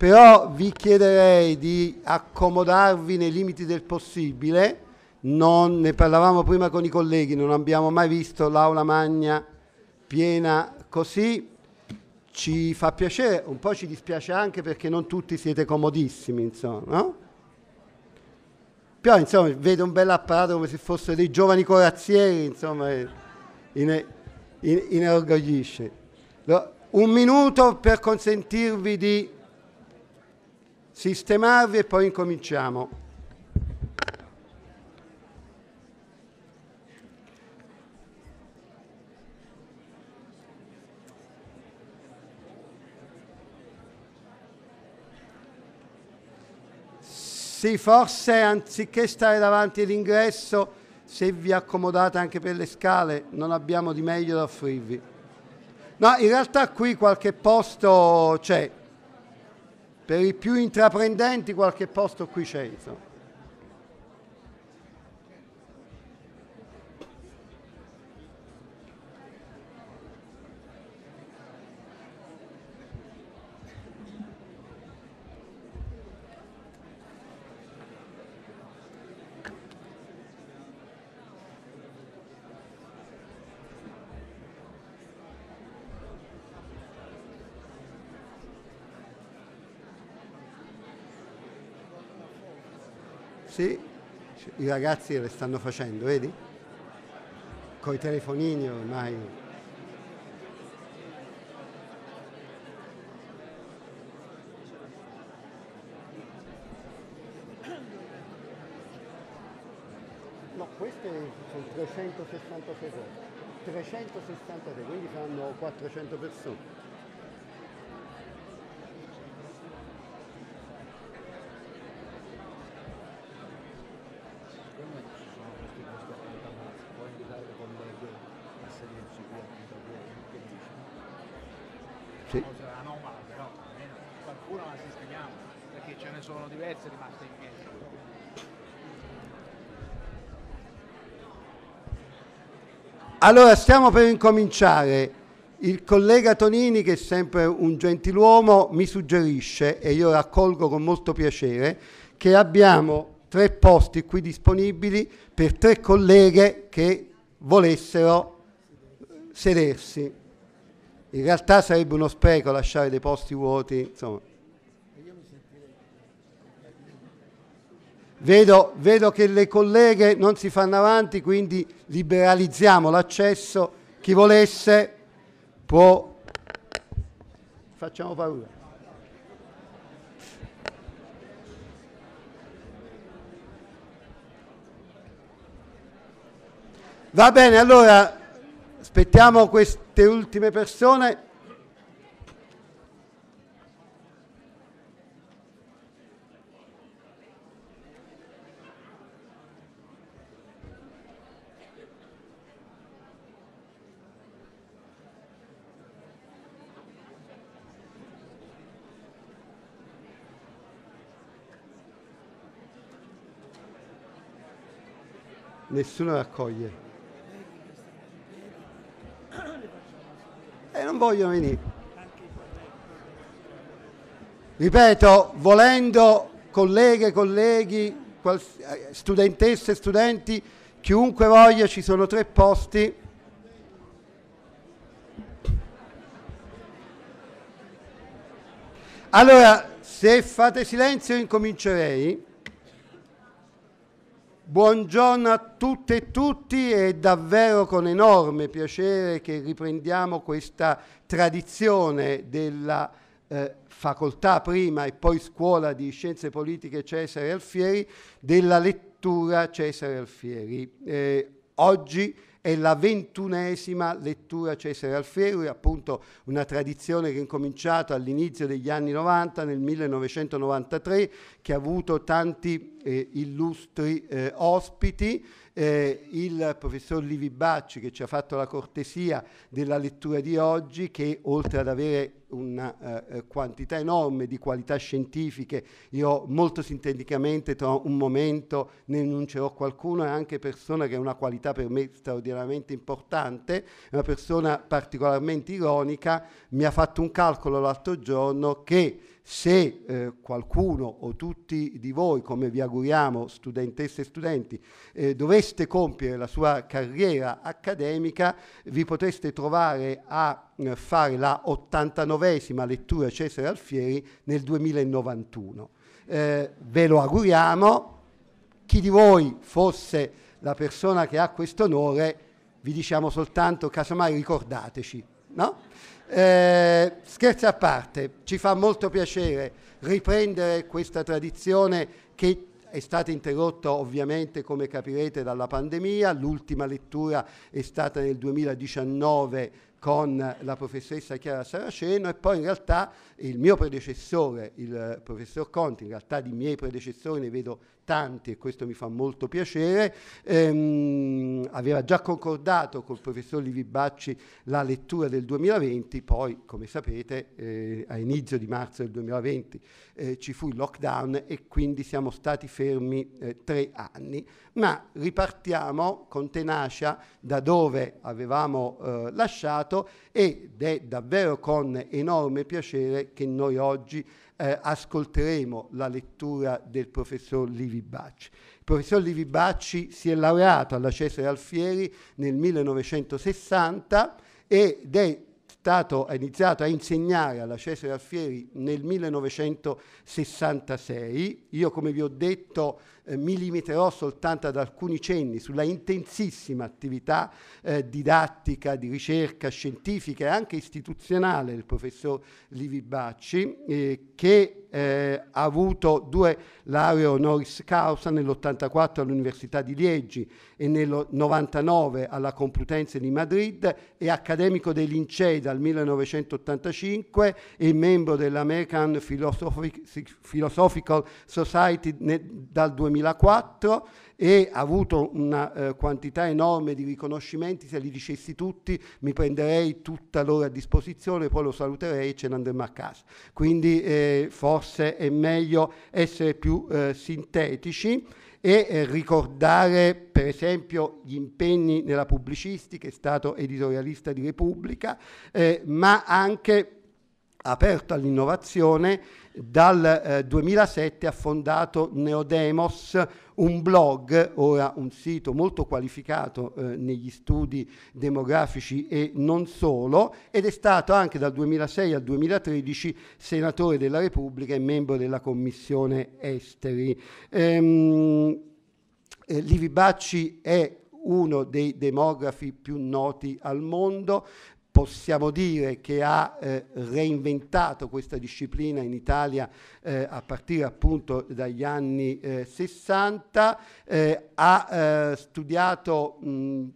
però vi chiederei di accomodarvi nei limiti del possibile, non, ne parlavamo prima con i colleghi, non abbiamo mai visto l'aula magna piena così, ci fa piacere, un po' ci dispiace anche perché non tutti siete comodissimi, insomma, no? Però insomma vedo un bel apparato come se fossero dei giovani corazzieri, insomma, inorgoglisce. In, in, un minuto per consentirvi di sistemarvi e poi incominciamo. Sì, forse anziché stare davanti all'ingresso, se vi accomodate anche per le scale, non abbiamo di meglio da offrirvi. No, in realtà qui qualche posto c'è per i più intraprendenti qualche posto qui c'è. Sì, i ragazzi le stanno facendo, vedi? Con i telefonini ormai. No, queste sono 360 secondi, quindi saranno 400 persone. ne sono diverse rimaste indietro. Allora stiamo per incominciare. Il collega Tonini, che è sempre un gentiluomo, mi suggerisce, e io raccolgo con molto piacere, che abbiamo tre posti qui disponibili per tre colleghe che volessero sedersi. In realtà sarebbe uno spreco lasciare dei posti vuoti, insomma. Vedo, vedo, che le colleghe non si fanno avanti, quindi liberalizziamo l'accesso. Chi volesse può... Facciamo paura. Va bene, allora aspettiamo queste ultime persone. nessuno raccoglie. E eh, non vogliono venire. Ripeto, volendo colleghe e colleghi, eh, studentesse e studenti, chiunque voglia, ci sono tre posti. Allora, se fate silenzio incomincerei. Buongiorno a tutte e tutti, è davvero con enorme piacere che riprendiamo questa tradizione della eh, facoltà prima e poi scuola di scienze politiche Cesare Alfieri, della lettura Cesare Alfieri. Eh, oggi è la ventunesima lettura Cesare Alfieri, appunto una tradizione che è incominciata all'inizio degli anni 90, nel 1993, che ha avuto tanti eh, illustri eh, ospiti, eh, il professor Livi Bacci che ci ha fatto la cortesia della lettura di oggi che oltre ad avere una eh, eh quantità enorme di qualità scientifiche, io molto sinteticamente tra un momento ne enuncerò qualcuno, è anche persona che ha una qualità per me straordinariamente importante, una persona particolarmente ironica, mi ha fatto un calcolo l'altro giorno che se eh, qualcuno o tutti di voi, come vi auguriamo studentesse e studenti, eh, doveste compiere la sua carriera accademica, vi potreste trovare a eh, fare la 89esima lettura Cesare Alfieri nel 2091. Eh, ve lo auguriamo, chi di voi fosse la persona che ha questo onore, vi diciamo soltanto, casomai ricordateci, no? Eh, scherzi a parte, ci fa molto piacere riprendere questa tradizione che è stata interrotta ovviamente come capirete dalla pandemia, l'ultima lettura è stata nel 2019 con la professoressa Chiara Saraceno e poi in realtà il mio predecessore, il professor Conti, in realtà di miei predecessori ne vedo tanti e questo mi fa molto piacere, ehm, aveva già concordato col professor Livi Bacci la lettura del 2020, poi come sapete eh, a inizio di marzo del 2020 eh, ci fu il lockdown e quindi siamo stati fermi eh, tre anni, ma ripartiamo con tenacia da dove avevamo eh, lasciato passato ed è davvero con enorme piacere che noi oggi eh, ascolteremo la lettura del professor Livi Bacci. Il professor Livi Bacci si è laureato alla Cesare Alfieri nel 1960 ed è stato, ha iniziato a insegnare alla Cesare Alfieri nel 1966. Io, come vi ho detto, eh, mi limiterò soltanto ad alcuni cenni sulla intensissima attività eh, didattica, di ricerca scientifica e anche istituzionale del professor Livi Bacci, eh, che eh, ha avuto due lauree honoris causa nell'84 all'Università di Liegi e nel 99 alla Complutense di Madrid, è accademico dei Lincei dal 1985 e membro dell'American Philosophical Society nel, dal 2000. 2004 e ha avuto una eh, quantità enorme di riconoscimenti, se li dicessi tutti mi prenderei tutta l'ora a disposizione, poi lo saluterei e ce ne andremo a casa. Quindi eh, forse è meglio essere più eh, sintetici e eh, ricordare per esempio gli impegni nella pubblicistica, è stato editorialista di Repubblica, eh, ma anche aperto all'innovazione, dal eh, 2007 ha fondato Neodemos, un blog, ora un sito molto qualificato eh, negli studi demografici e non solo, ed è stato anche dal 2006 al 2013 senatore della Repubblica e membro della Commissione Esteri. Ehm, eh, Livi Bacci è uno dei demografi più noti al mondo, possiamo dire che ha eh, reinventato questa disciplina in Italia eh, a partire appunto dagli anni eh, 60, eh, ha eh, studiato mh,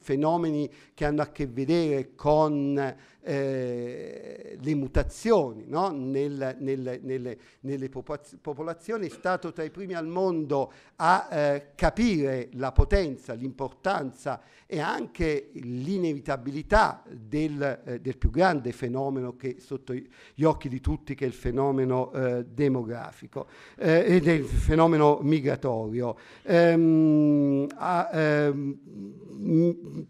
fenomeni che hanno a che vedere con eh, le mutazioni no? nel, nel, nelle, nelle, popolazioni, è stato tra i primi al mondo a eh, capire la potenza, l'importanza e anche l'inevitabilità del, eh, del, più grande fenomeno che è sotto gli occhi di tutti, che è il fenomeno eh, demografico eh, ed è il fenomeno migratorio. Ehm, a, ehm,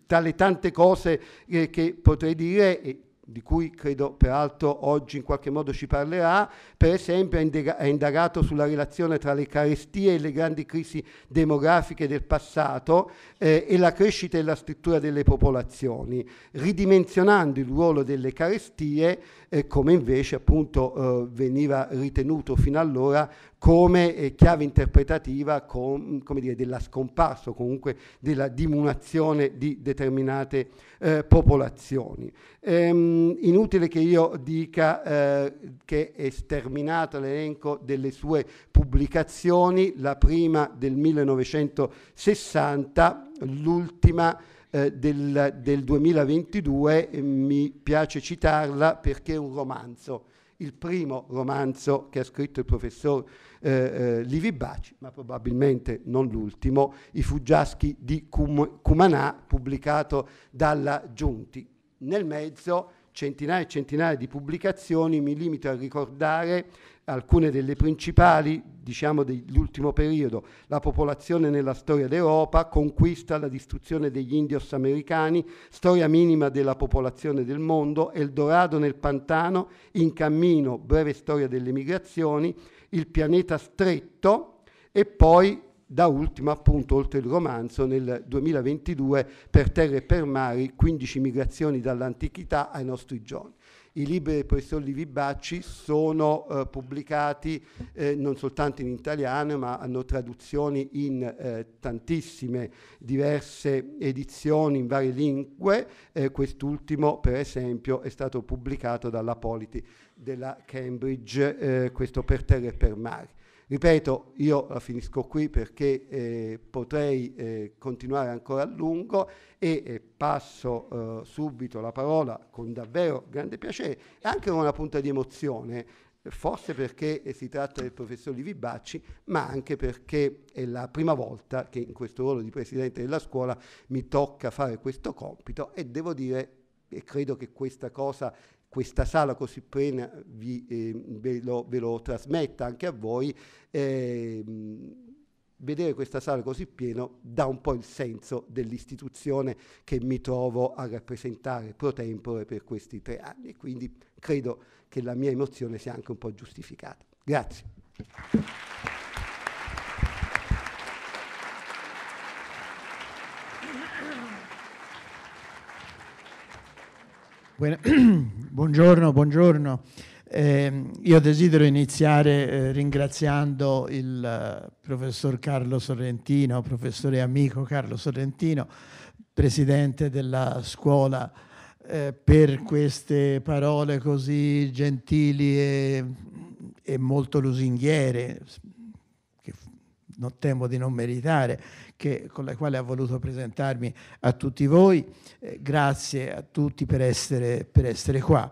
tra le tante cose che potrei dire, di cui credo peraltro oggi in qualche modo ci parlerà, per esempio ha indagato sulla relazione tra le carestie e le grandi crisi demografiche del passato eh, e la crescita e la struttura delle popolazioni, ridimensionando il ruolo delle carestie eh, come invece appunto eh, veniva ritenuto fino allora come eh, chiave interpretativa com, come dire, della scomparsa o comunque della dimunazione di determinate eh, popolazioni. Ehm, inutile che io dica eh, che è sterminato l'elenco delle sue pubblicazioni, la prima del 1960, l'ultima eh, del, del 2022, mi piace citarla perché è un romanzo il primo romanzo che ha scritto il professor eh, eh Livi Baci, ma probabilmente non l'ultimo, I fuggiaschi di Cum- Cumanà, pubblicato dalla Giunti. Nel mezzo centinaia e centinaia di pubblicazioni, mi limito a ricordare alcune delle principali, diciamo dell'ultimo periodo, la popolazione nella storia d'Europa, conquista, la distruzione degli indios americani, storia minima della popolazione del mondo, Eldorado nel pantano, in cammino, breve storia delle migrazioni, il pianeta stretto e poi da ultimo appunto oltre il romanzo nel 2022 per terra e per mari 15 migrazioni dall'antichità ai nostri giorni i libri del professor Livi Bacci sono eh, pubblicati eh, non soltanto in italiano ma hanno traduzioni in eh, tantissime diverse edizioni in varie lingue, eh, quest'ultimo per esempio è stato pubblicato dalla Politi della Cambridge, eh, questo per terra e per mare. Ripeto, io la finisco qui perché eh, potrei eh, continuare ancora a lungo e eh, passo eh, subito la parola con davvero grande piacere e anche con una punta di emozione, forse perché eh, si tratta del professor Livi Bacci, ma anche perché è la prima volta che in questo ruolo di presidente della scuola mi tocca fare questo compito e devo dire e credo che questa cosa questa sala così piena vi, eh, ve, lo, ve, lo, trasmetta anche a voi, eh, vedere questa sala così piena dà un po' il senso dell'istituzione che mi trovo a rappresentare pro tempore per questi tre anni, quindi credo che la mia emozione sia anche un po' giustificata. Grazie. Buongiorno, buongiorno. Eh, io desidero iniziare eh, ringraziando il eh, professor Carlo Sorrentino, professore amico Carlo Sorrentino, presidente della scuola, eh, per queste parole così gentili e, e molto lusinghiere, non temo di non meritare, che, con la quale ha voluto presentarmi a tutti voi. Eh, grazie a tutti per essere, per essere qua.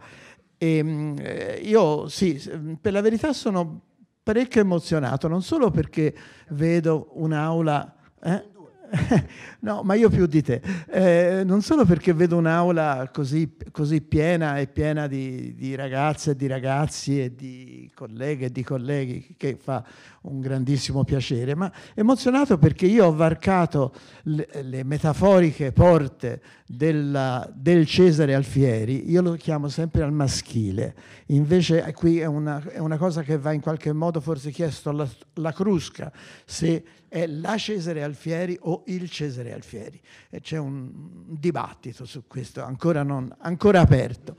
E, ehm, eh, io sì, mm, per la verità sono parecchio emozionato, non solo perché vedo un'aula... Eh? no, ma io più di te. Eh, non solo perché vedo un'aula così, così piena e piena di, di, ragazze e di ragazzi e di colleghe e di colleghi, che fa un grandissimo piacere, ma emozionato perché io ho varcato le, le metaforiche porte della, del Cesare Alfieri, io lo chiamo sempre al maschile, invece qui è una, è una cosa che va in qualche modo forse chiesto alla, alla Crusca, se è la Cesare Alfieri o il Cesare Alfieri. E c'è un dibattito su questo ancora, non, ancora aperto.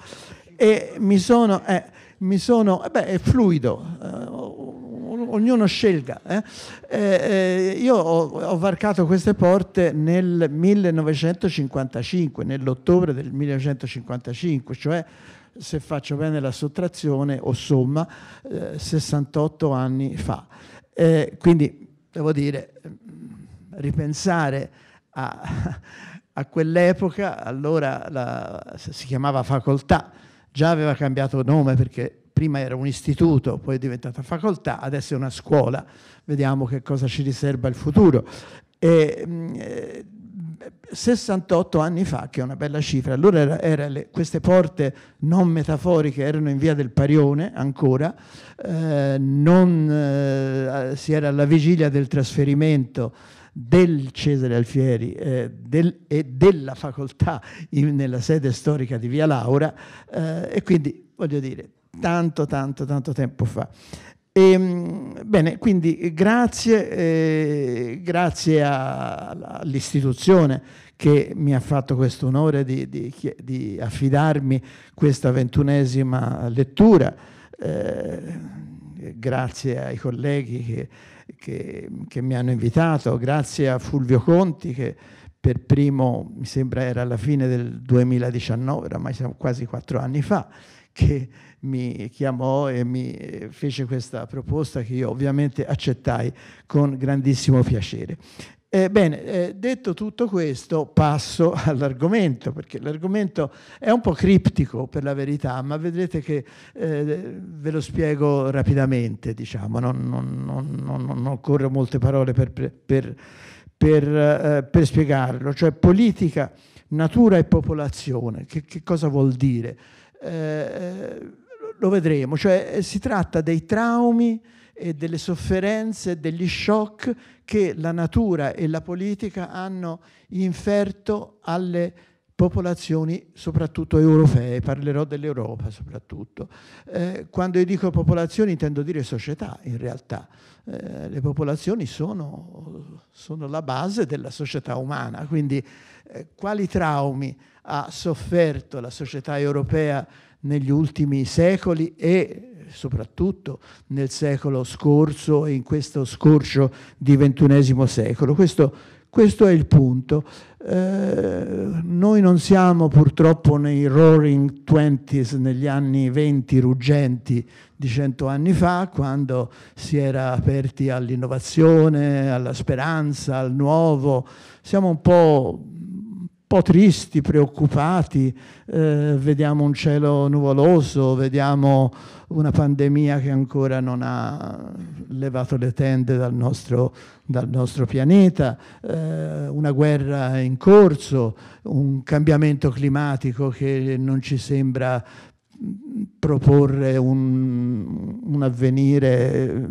E mi sono, eh, mi sono, eh beh, è fluido. Eh, ognuno scelga. Eh? Eh, eh, io ho, ho, varcato queste porte nel 1955, nell'ottobre del 1955, cioè se faccio bene la sottrazione o somma 68 eh, anni fa. Eh, quindi devo dire, mm, ripensare a, a quell'epoca, allora la, si chiamava facoltà, già aveva cambiato nome perché prima era un istituto, poi è diventata facoltà, adesso è una scuola, vediamo che cosa ci riserva il futuro. E, 68 anni fa, che è una bella cifra, allora era, era le, queste porte non metaforiche erano in via del Parione ancora, eh, non, eh, si era alla vigilia del trasferimento del Cesare Alfieri eh, del, e della facoltà in, nella sede storica di Via Laura eh, e quindi voglio dire tanto, tanto, tanto tempo fa. E, ehm, bene, quindi grazie, eh, grazie a, all'istituzione che mi ha fatto questo onore di, di, di, affidarmi questa ventunesima lettura, eh, grazie ai colleghi che, che, che, mi hanno invitato, grazie a Fulvio Conti che per primo, mi sembra era alla fine del 2019, ormai siamo quasi quattro anni fa, che mi chiamò e mi eh, fece questa proposta che io ovviamente accettai con grandissimo piacere. Eh, bene, eh, detto tutto questo, passo all'argomento, perché l'argomento è un po' criptico per la verità, ma vedrete che eh, ve lo spiego rapidamente, diciamo, non, non, non, non occorre molte parole per, per, per, eh, per, spiegarlo, cioè politica, natura e popolazione, che, che cosa vuol dire? Eh, lo vedremo, cioè eh, si tratta dei traumi e delle sofferenze, degli shock che la natura e la politica hanno inferto alle popolazioni soprattutto europee, parlerò dell'Europa soprattutto. Eh, quando io dico popolazioni intendo dire società in realtà, eh, le popolazioni sono, sono, la base della società umana, quindi eh, quali traumi ha sofferto la società europea negli ultimi secoli e soprattutto nel secolo scorso e in questo scorcio di ventunesimo secolo. Questo, questo è il punto. Eh, noi non siamo purtroppo nei roaring twenties, negli anni venti ruggenti di cento anni fa, quando si era aperti all'innovazione, alla speranza, al nuovo. Siamo un po' po' tristi, preoccupati, eh, vediamo un cielo nuvoloso, vediamo una pandemia che ancora non ha levato le tende dal nostro, dal nostro pianeta, eh, una guerra in corso, un cambiamento climatico che non ci sembra proporre un, un avvenire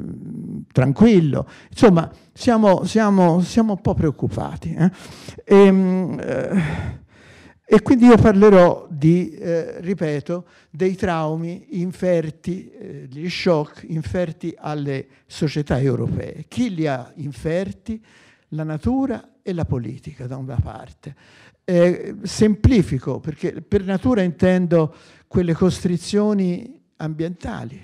tranquillo. Insomma, siamo, siamo, siamo un po' preoccupati. Eh? E, ehm, eh, e, quindi io parlerò di, eh, ripeto, dei traumi inferti, eh, gli shock inferti alle società europee. Chi li ha inferti? La natura e la politica da una parte. Eh, semplifico, perché per natura intendo quelle costrizioni ambientali,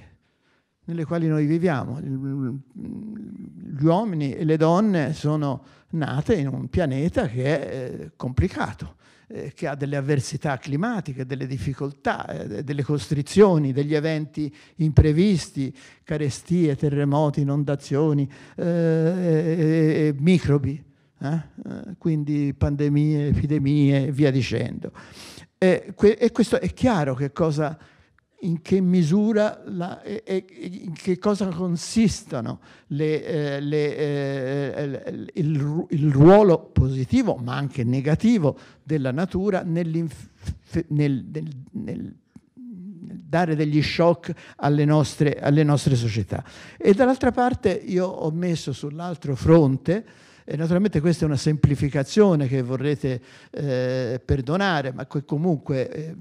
nelle quali noi viviamo. Gli uomini e le donne sono nate in un pianeta che è eh, complicato, eh, che ha delle avversità climatiche, delle difficoltà, eh, delle costrizioni, degli eventi imprevisti, carestie, terremoti, inondazioni, eh, microbi, eh? quindi pandemie, epidemie e via dicendo. E, questo è chiaro che cosa in che misura la, e, e, in che cosa consistono le, eh, le, eh, il, il, ruolo positivo ma anche negativo della natura nel, nel, nel dare degli shock alle nostre, alle nostre società. E dall'altra parte io ho messo sull'altro fronte, e naturalmente questa è una semplificazione che vorrete eh, perdonare, ma che comunque... Eh,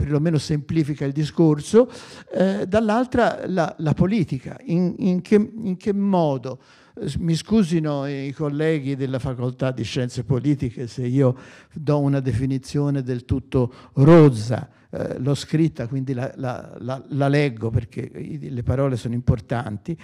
perlomeno semplifica il discorso, eh, dall'altra la, la, politica. In, in, che, in che modo? mi scusino i colleghi della facoltà di scienze politiche se io do una definizione del tutto rozza, eh, l'ho scritta quindi la, la, la, la leggo perché le parole sono importanti,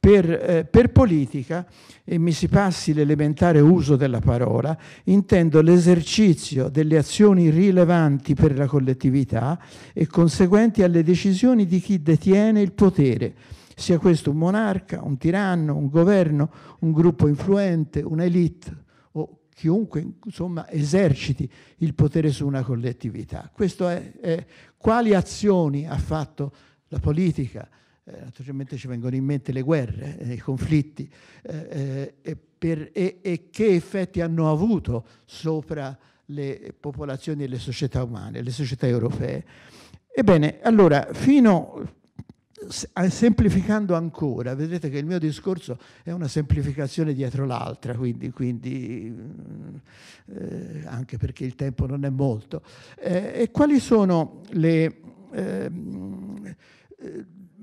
per, eh, per, politica, e mi si passi l'elementare uso della parola, intendo l'esercizio delle azioni rilevanti per la collettività e conseguenti alle decisioni di chi detiene il potere, sia questo un monarca, un tiranno, un governo, un gruppo influente, un'elite o chiunque insomma, eserciti il potere su una collettività. Questo è, è quali azioni ha fatto la politica, eh, naturalmente ci vengono in mente le guerre, eh, i conflitti, eh, eh, e, per, e, e, che effetti hanno avuto sopra le popolazioni e le società umane, le società europee. Ebbene, allora, fino a, semplificando ancora, vedete che il mio discorso è una semplificazione dietro l'altra, quindi, quindi eh, anche perché il tempo non è molto. Eh, e quali sono le ehm,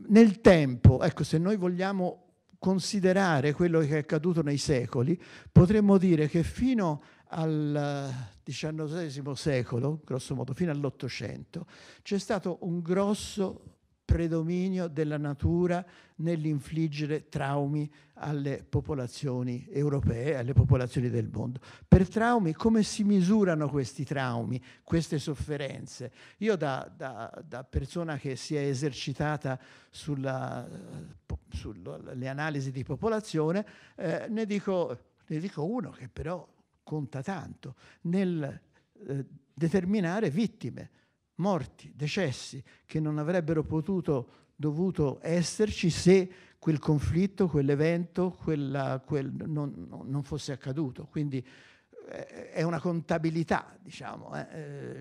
nel tempo, ecco, se noi vogliamo considerare quello che è accaduto nei secoli, potremmo dire che fino al XIX eh, secolo, grosso modo fino all'Ottocento, c'è stato un grosso predominio della natura nell'infliggere traumi alle popolazioni europee, alle popolazioni del mondo. Per traumi, come si misurano questi traumi, queste sofferenze? Io da, da, da persona che si è esercitata sulle analisi di popolazione, eh, ne, dico, ne, dico, uno che però conta tanto nel eh, determinare vittime morti, decessi che non avrebbero potuto, dovuto esserci se quel conflitto, quell'evento, quel, non, non fosse accaduto. Quindi è una contabilità, diciamo. Eh.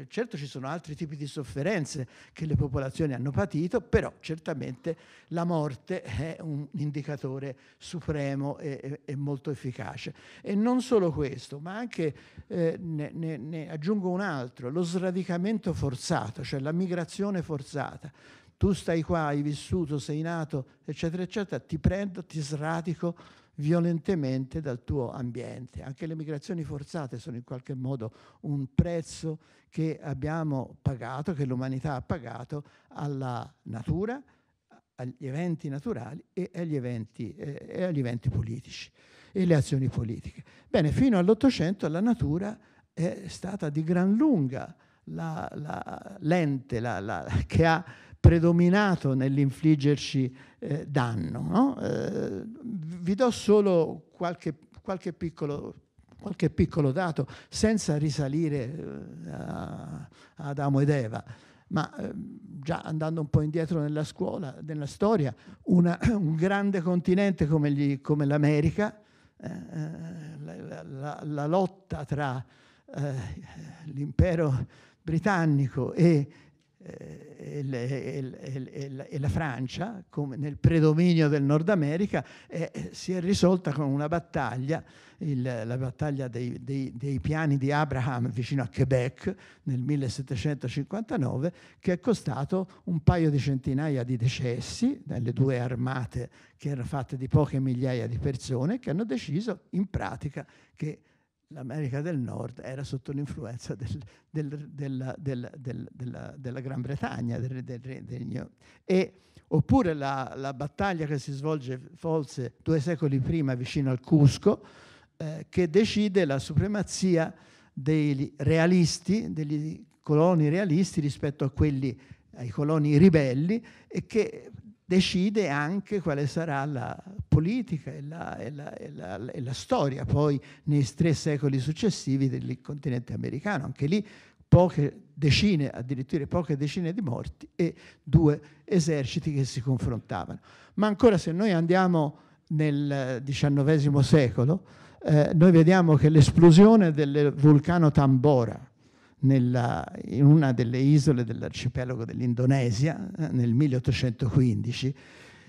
eh, certo ci sono altri tipi di sofferenze che le popolazioni hanno patito, però certamente la morte è un indicatore supremo e, e molto efficace. E non solo questo, ma anche, eh, ne, ne, ne aggiungo un altro, lo sradicamento forzato, cioè la migrazione forzata tu stai qua, hai vissuto, sei nato, eccetera, eccetera, ti prendo, ti sradico violentemente dal tuo ambiente. Anche le migrazioni forzate sono in qualche modo un prezzo che abbiamo pagato, che l'umanità ha pagato alla natura, agli eventi naturali e agli eventi, eh, e agli eventi politici e le azioni politiche. Bene, fino all'Ottocento la natura è stata di gran lunga la, la lente la, che ha predominato nell'infliggerci eh, danno. No? Eh, vi do solo qualche, qualche, piccolo, qualche, piccolo, dato, senza risalire eh, a, a Adamo ed Eva ma eh, già andando un po' indietro nella scuola, nella storia, una, un grande continente come, gli, come l'America, eh, eh la, la, la, lotta tra eh, l'impero britannico e eh, eh, eh, e la Francia, come nel predominio del Nord America, eh, si è risolta con una battaglia, il, la battaglia dei, dei, dei, piani di Abraham vicino a Quebec nel 1759, che è costato un paio di centinaia di decessi dalle due armate che erano fatte di poche migliaia di persone che hanno deciso in pratica che l'America del Nord era sotto l'influenza del, del, della, della, della, della, Gran Bretagna, del, Regno. E, oppure la, la, battaglia che si svolge forse due secoli prima vicino al Cusco, eh, che decide la supremazia dei realisti, degli coloni realisti rispetto a quelli ai coloni ribelli e che decide anche quale sarà la politica e la, e la, e la, e la storia poi nei tre secoli successivi del continente americano. Anche lì poche decine, addirittura poche decine di morti e due eserciti che si confrontavano. Ma ancora se noi andiamo nel XIX secolo, eh, noi vediamo che l'esplosione del vulcano Tambora, nella, in una delle isole dell'arcipelago dell'Indonesia eh, nel 1815,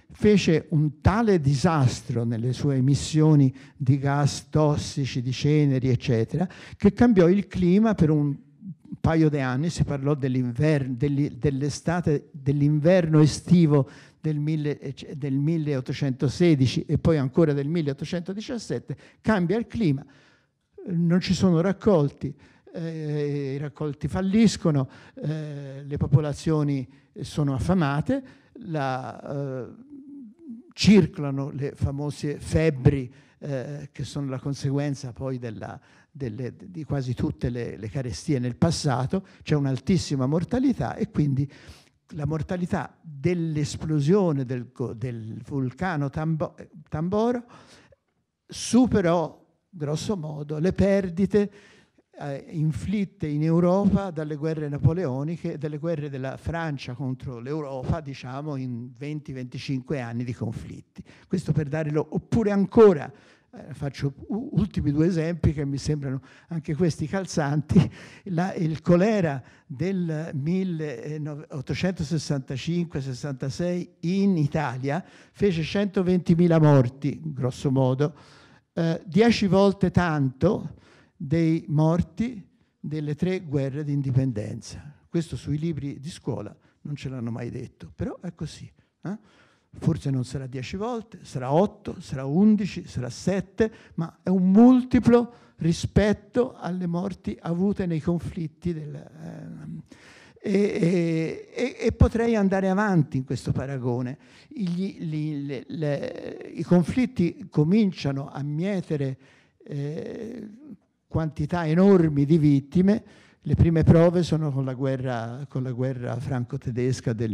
fece un tale disastro nelle sue emissioni di gas tossici, di ceneri, eccetera, che cambiò il clima per un paio di anni, si parlò dell'estate, dell'inverno estivo del, del 1816 e poi ancora del 1817, cambia il clima, non ci sono raccolti, eh, eh, i raccolti falliscono, eh, le popolazioni sono affamate, la, eh, circolano le famose febbri eh, che sono la conseguenza poi della, delle, di quasi tutte le, le carestie nel passato, c'è un'altissima mortalità e quindi la mortalità dell'esplosione del, del, vulcano Tamboro, tamboro superò grosso modo le perdite eh, inflitte in Europa dalle guerre napoleoniche, dalle guerre della Francia contro l'Europa, diciamo in 20-25 anni di conflitti. Questo per dare lo... Oppure ancora, eh, faccio ultimi due esempi che mi sembrano anche questi calzanti, la, il colera del 1865-66 in Italia fece 120.000 morti, grosso modo, eh, 10 volte tanto dei morti delle tre guerre d'indipendenza. Questo sui libri di scuola non ce l'hanno mai detto, però è così. Eh? Forse non sarà dieci volte, sarà otto, sarà undici, sarà sette, ma è un multiplo rispetto alle morti avute nei conflitti. Del, ehm, e, e, e, potrei andare avanti in questo paragone. Gli, gli, le, le, I conflitti cominciano a mietere eh, quantità enormi di vittime. Le prime prove sono con la guerra, guerra franco-tedesca del,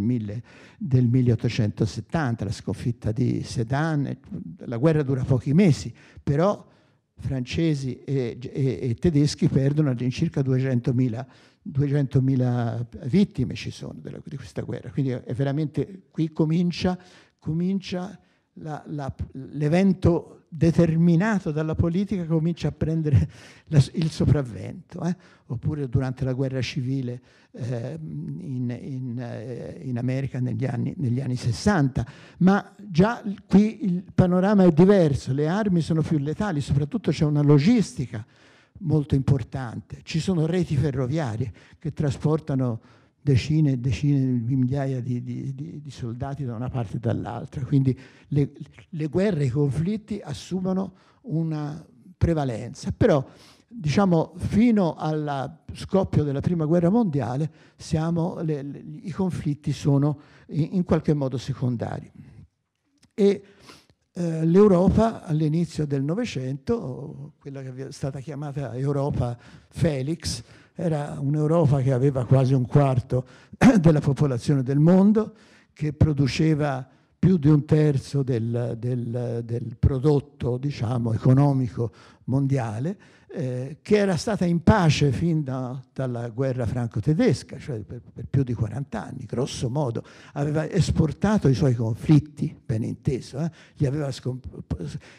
del, 1870, la sconfitta di Sedan. La guerra dura pochi mesi, però francesi e, e, e tedeschi perdono all'incirca 200.000 200.000 vittime ci sono della, di questa guerra, quindi è veramente qui comincia, comincia l'evento determinato dalla politica comincia a prendere la, il sopravvento, eh? oppure durante la guerra civile eh, in, in, eh, in, America negli anni, negli anni 60, ma già qui il panorama è diverso, le armi sono più letali, soprattutto c'è una logistica molto importante, ci sono reti ferroviarie che trasportano decine e decine di migliaia di, di, di, di, soldati da una parte e dall'altra. Quindi le, le guerre e i conflitti assumono una prevalenza. Però diciamo, fino al scoppio della Prima Guerra Mondiale siamo, le, le, i conflitti sono in, in, qualche modo secondari. E eh, l'Europa all'inizio del Novecento, quella che è stata chiamata Europa Felix, era un'Europa che aveva quasi un quarto della popolazione del mondo, che produceva più di un terzo del, del, del prodotto diciamo, economico mondiale eh, che era stata in pace fin da, dalla guerra franco-tedesca, cioè per, per, più di 40 anni, grosso modo, aveva esportato i suoi conflitti, ben inteso, eh? li aveva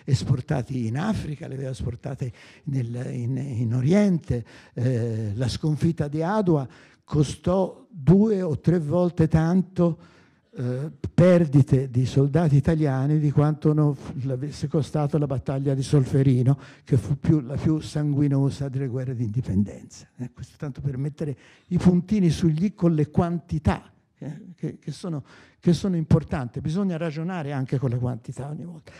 esportati in Africa, li aveva esportati nel, in, in, Oriente, eh, la sconfitta di Adua costò due o tre volte tanto eh, perdite di soldati italiani di quanto non l'avesse costato la battaglia di Solferino, che fu più, la più sanguinosa delle guerre di indipendenza. Eh, questo tanto per mettere i puntini sugli con le quantità eh, che, che, sono, che, sono, importanti. Bisogna ragionare anche con la quantità ogni volta.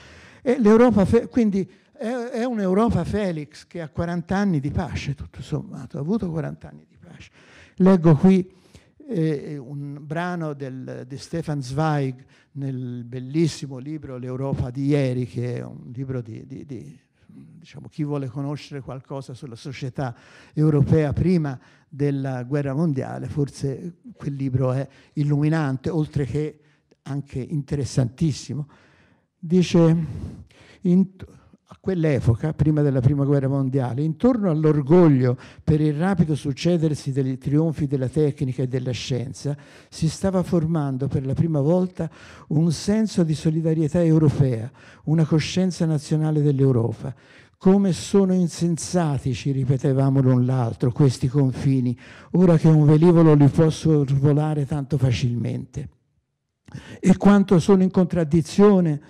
E l'Europa, quindi è, è un'Europa Felix che ha 40 anni di pace, tutto sommato, ha avuto 40 anni di pace. Leggo qui e un brano del, di Stefan Zweig nel bellissimo libro L'Europa di ieri, che è un libro di, di, di diciamo, chi vuole conoscere qualcosa sulla società europea prima della guerra mondiale, forse quel libro è illuminante, oltre che anche interessantissimo. Dice... In, a quell'epoca, prima della Prima Guerra Mondiale, intorno all'orgoglio per il rapido succedersi dei trionfi della tecnica e della scienza, si stava formando per la prima volta un senso di solidarietà europea, una coscienza nazionale dell'Europa. Come sono insensati, ci ripetevamo l'un l'altro, questi confini, ora che un velivolo li può sorvolare tanto facilmente. E quanto sono in contraddizione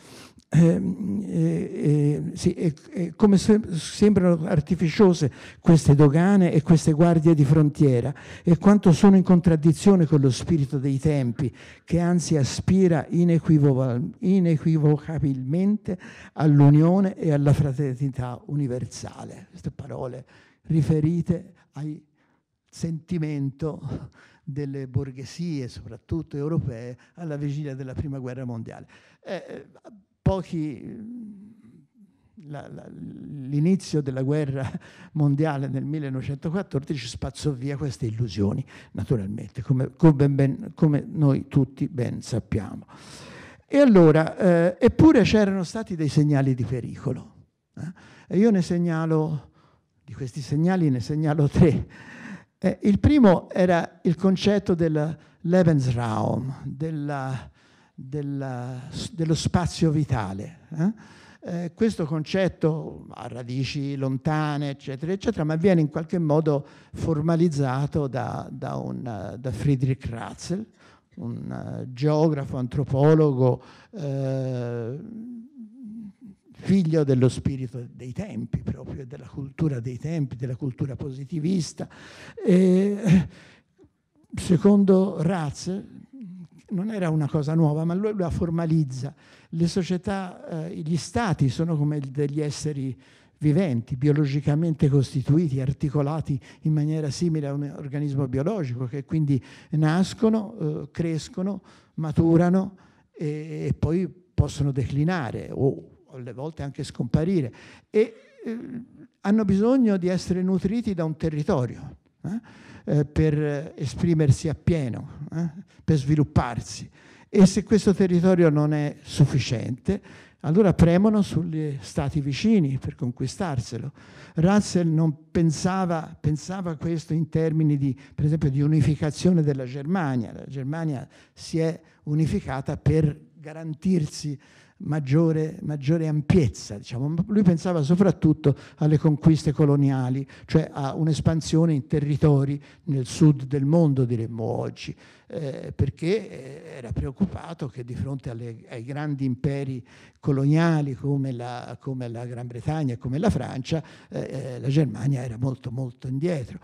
eh, sì, è, come se, sembrano artificiose queste dogane e queste guardie di frontiera e quanto sono in contraddizione con lo spirito dei tempi che anzi aspira inequivocabilmente all'unione e alla fraternità universale. Queste parole riferite al sentimento delle borghesie, soprattutto europee, alla vigilia della Prima Guerra Mondiale. Eh, pochi l'inizio della guerra mondiale nel 1914 spazzò via queste illusioni, naturalmente, come, come, ben, come noi tutti ben sappiamo. E allora, eh, eppure c'erano stati dei segnali di pericolo. Eh? E io ne segnalo, di questi segnali ne segnalo tre. Eh, il primo era il concetto del Lebensraum, della della, dello spazio vitale. Eh? Eh, questo concetto ha radici lontane, eccetera, eccetera, ma viene in qualche modo formalizzato da, da, un, da Friedrich Ratzel, un eh, geografo, antropologo, eh, figlio dello spirito dei tempi, proprio della cultura dei tempi, della cultura positivista. E, secondo Ratzel, non era una cosa nuova, ma lui la formalizza. Le società, eh, gli stati sono come degli esseri viventi, biologicamente costituiti, articolati in maniera simile a un organismo biologico, che quindi nascono, eh, crescono, maturano e, e, poi possono declinare o alle volte anche scomparire. E eh, hanno bisogno di essere nutriti da un territorio eh, eh per esprimersi appieno eh, per svilupparsi. E se questo territorio non è sufficiente, allora premono sugli stati vicini per conquistarselo. Russell non pensava, pensava questo in termini di, per esempio, di unificazione della Germania. La Germania si è unificata per garantirsi maggiore, maggiore ampiezza. Diciamo. Lui pensava soprattutto alle conquiste coloniali, cioè a un'espansione in territori nel sud del mondo, diremmo oggi, eh, perché eh, era preoccupato che di fronte alle, ai grandi imperi coloniali come la, come la, Gran Bretagna e come la Francia, eh, eh, la Germania era molto molto indietro.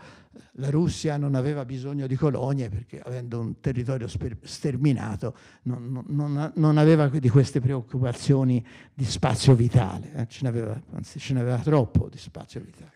La Russia non aveva bisogno di colonie perché avendo un territorio sper- sterminato non, non, non aveva di queste preoccupazioni violazioni di spazio vitale, eh, ce n'aveva, anzi ce n'aveva troppo di spazio vitale.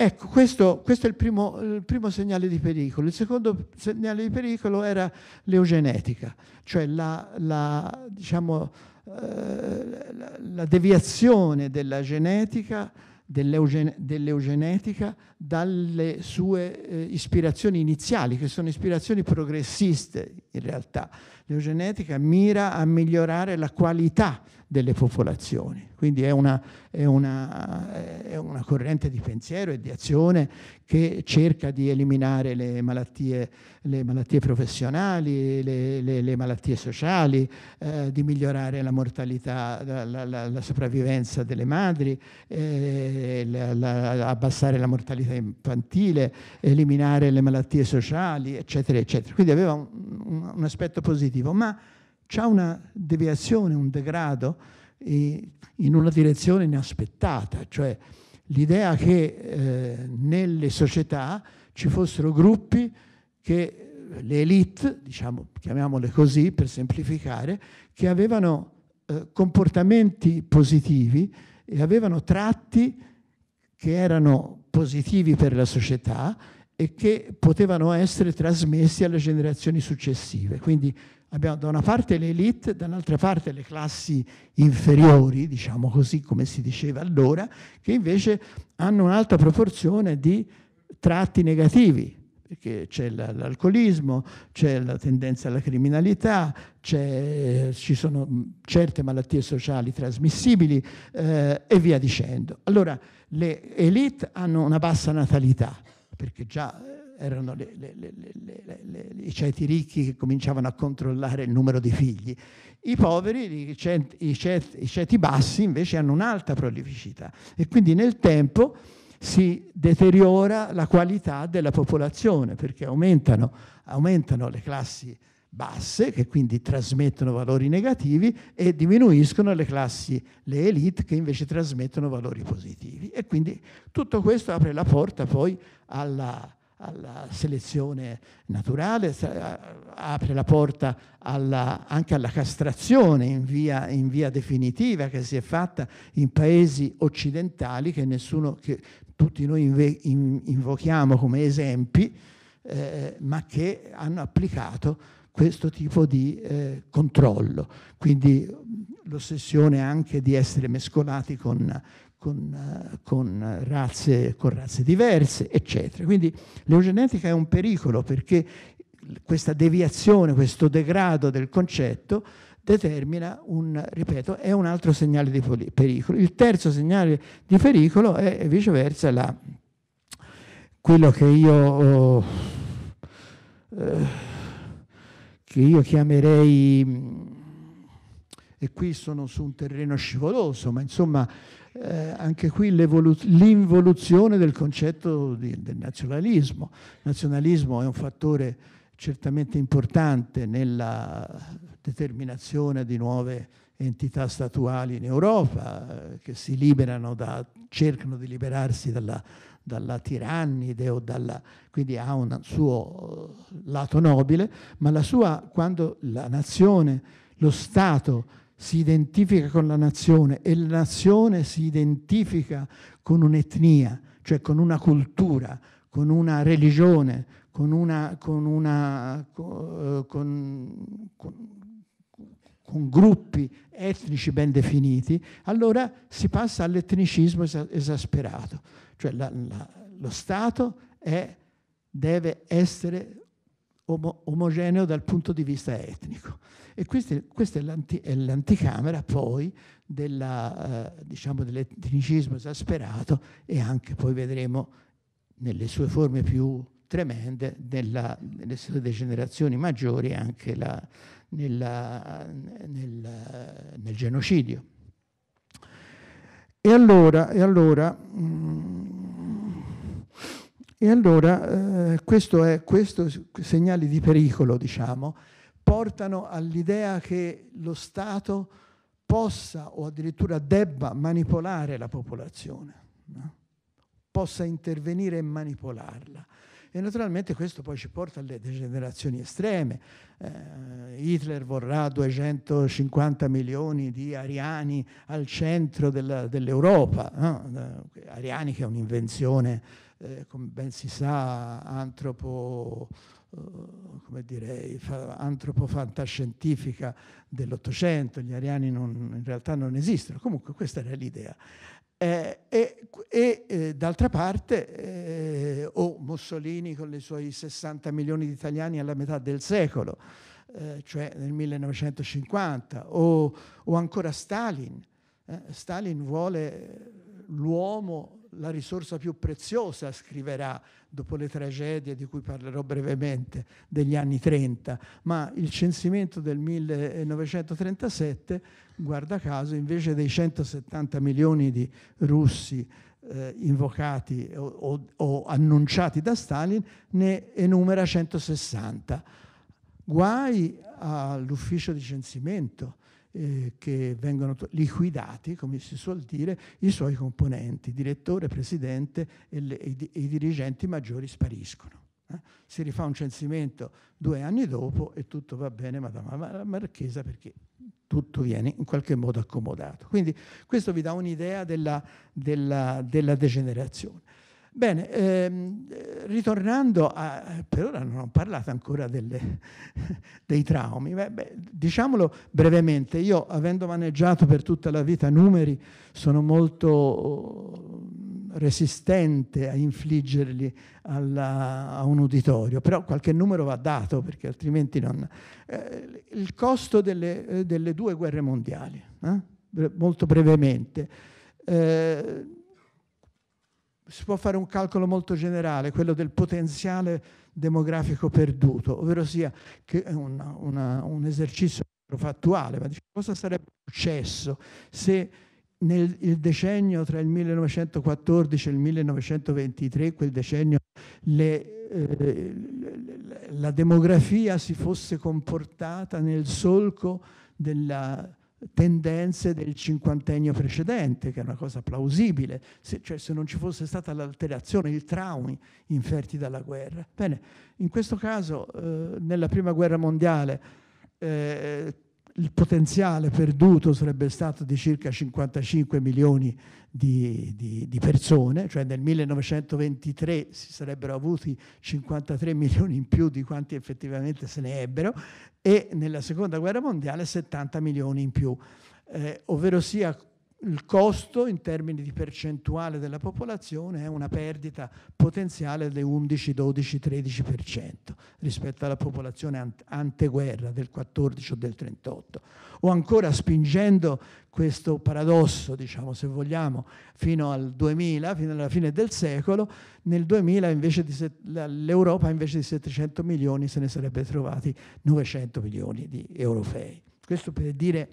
Ecco, questo, questo è il primo, il primo, segnale di pericolo. Il secondo segnale di pericolo era l'eugenetica, cioè la, la, diciamo, eh, la, deviazione della genetica dell'eugenetica dalle sue eh, ispirazioni iniziali, che sono ispirazioni progressiste in realtà, L'eugenetica mira a migliorare la qualità delle popolazioni. Quindi è una, è, una, è una, corrente di pensiero e di azione che cerca di eliminare le malattie, le malattie professionali, le, le, le, malattie sociali, eh, di migliorare la mortalità, la, la, la sopravvivenza delle madri, eh, la, abbassare la mortalità infantile, eliminare le malattie sociali, eccetera, eccetera. Quindi aveva un, un, un aspetto positivo, ma c'è una deviazione, un degrado in una direzione inaspettata, cioè l'idea che eh, nelle società ci fossero gruppi che le elite, diciamo, chiamiamole così per semplificare, che avevano eh, comportamenti positivi e avevano tratti che erano positivi per la società e che potevano essere trasmessi alle generazioni successive. Quindi abbiamo da una parte le elite, dall'altra parte le classi inferiori, diciamo così come si diceva allora, che invece hanno un'alta proporzione di tratti negativi, perché c'è l'alcolismo, c'è la tendenza alla criminalità, ci sono certe malattie sociali trasmissibili eh, e via dicendo. Allora, le elite hanno una bassa natalità, perché già eh, erano le, le, le, i ceti ricchi che cominciavano a controllare il numero di figli. I poveri, i ceti, i ceti, i ceti bassi invece hanno un'alta prolificità e quindi nel tempo si deteriora la qualità della popolazione perché aumentano, aumentano le classi basse che quindi trasmettono valori negativi e diminuiscono le classi, le elite che invece trasmettono valori positivi. E quindi tutto questo apre la porta poi alla alla selezione naturale, apre la porta alla, anche alla castrazione in via, in via, definitiva che si è fatta in paesi occidentali che, nessuno, che tutti noi inve, in, invochiamo come esempi, eh, ma che hanno applicato questo tipo di eh, controllo. Quindi l'ossessione anche di essere mescolati con, con, con, razze, con razze diverse, eccetera. Quindi l'eugenetica è un pericolo perché questa deviazione, questo degrado del concetto determina un, ripeto, è un altro segnale di pericolo. Il terzo segnale di pericolo è viceversa la, quello che io, eh, che io chiamerei, e qui sono su un terreno scivoloso, ma insomma eh, anche qui l'involuzione del concetto di, del nazionalismo. Il nazionalismo è un fattore certamente importante nella determinazione di nuove entità statuali in Europa eh, che si liberano da, cercano di liberarsi dalla, dalla tirannide o dalla, quindi ha un suo eh, lato nobile, ma la sua, quando la nazione, lo Stato si identifica con la nazione e la nazione si identifica con un'etnia, cioè con una cultura, con una religione, con una, con, una, eh, con, con, con gruppi etnici ben definiti, allora si passa all'etnicismo esasperato, cioè la, la, lo Stato è, deve essere omo- omogeneo dal punto di vista etnico. E questa, questa è, l'anti- è, l'anticamera poi della, eh, diciamo dell'etnicismo esasperato e anche poi vedremo nelle sue forme più tremende, della, nelle sue degenerazioni maggiori anche la, nella, nel, nel, genocidio. E allora, e allora mh, mm, e allora eh, questi segnali di pericolo, diciamo, portano all'idea che lo Stato possa o addirittura debba manipolare la popolazione, no? possa intervenire e manipolarla. E naturalmente questo poi ci porta alle degenerazioni estreme. Eh, Hitler vorrà 250 milioni di ariani al centro dell'Europa, no? Eh, ariani che è un'invenzione eh, come ben si sa, antropo, eh, direi, fa, antropofantascientifica dell'Ottocento, gli ariani non, in realtà non esistono, comunque questa era l'idea. Eh, e, e eh, d'altra parte, eh, o oh, Mussolini con i suoi 60 milioni di italiani alla metà del secolo, eh, cioè nel 1950, o, o ancora Stalin. Stalin vuole l'uomo la risorsa più preziosa, scriverà dopo le tragedie di cui parlerò brevemente degli anni 30, ma il censimento del 1937, guarda caso, invece dei 170 milioni di russi eh, invocati o, o, o annunciati da Stalin, ne enumera 160. Guai all'ufficio di censimento eh, che vengono liquidati, come si suol dire, i suoi componenti, direttore, presidente e, le, e, i, e i, dirigenti maggiori spariscono. Eh? Si rifà un censimento due anni dopo e tutto va bene, Madama Marchesa, perché tutto viene in qualche modo accomodato. Quindi questo vi dà un'idea della, della, della degenerazione. Bene, ehm, ritornando a... per ora non ho parlato ancora delle, dei traumi, beh, beh, diciamolo brevemente, io avendo maneggiato per tutta la vita numeri sono molto mm, resistente a infliggerli alla, a un uditorio, però qualche numero va dato perché altrimenti non... Eh, il costo delle, eh, delle, due guerre mondiali, eh? molto brevemente. Eh, si può fare un calcolo molto generale, quello del potenziale demografico perduto, ovvero sia che una, una, un esercizio fattuale, ma cosa sarebbe successo se nel decennio tra il 1914 e il 1923, quel decennio, le, eh, la demografia si fosse comportata nel solco della tendenze del cinquantennio precedente, che è una cosa plausibile, se, cioè se non ci fosse stata l'alterazione, il traumi inferti dalla guerra. Bene, in questo caso, eh, nella Prima Guerra Mondiale, eh, il potenziale perduto sarebbe stato di circa 55 milioni di, di, di, persone, cioè nel 1923 si sarebbero avuti 53 milioni in più di quanti effettivamente se ne ebbero e nella seconda guerra mondiale 70 milioni in più. Eh, ovvero sia il costo in termini di percentuale della popolazione è una perdita potenziale del 11, 12, 13% rispetto alla popolazione anteguerra del 14 o del 38. O ancora spingendo questo paradosso, diciamo se vogliamo, fino al 2000, fino alla fine del secolo, nel 2000 invece l'Europa invece di 700 milioni se ne sarebbe trovati 900 milioni di europei. Questo per dire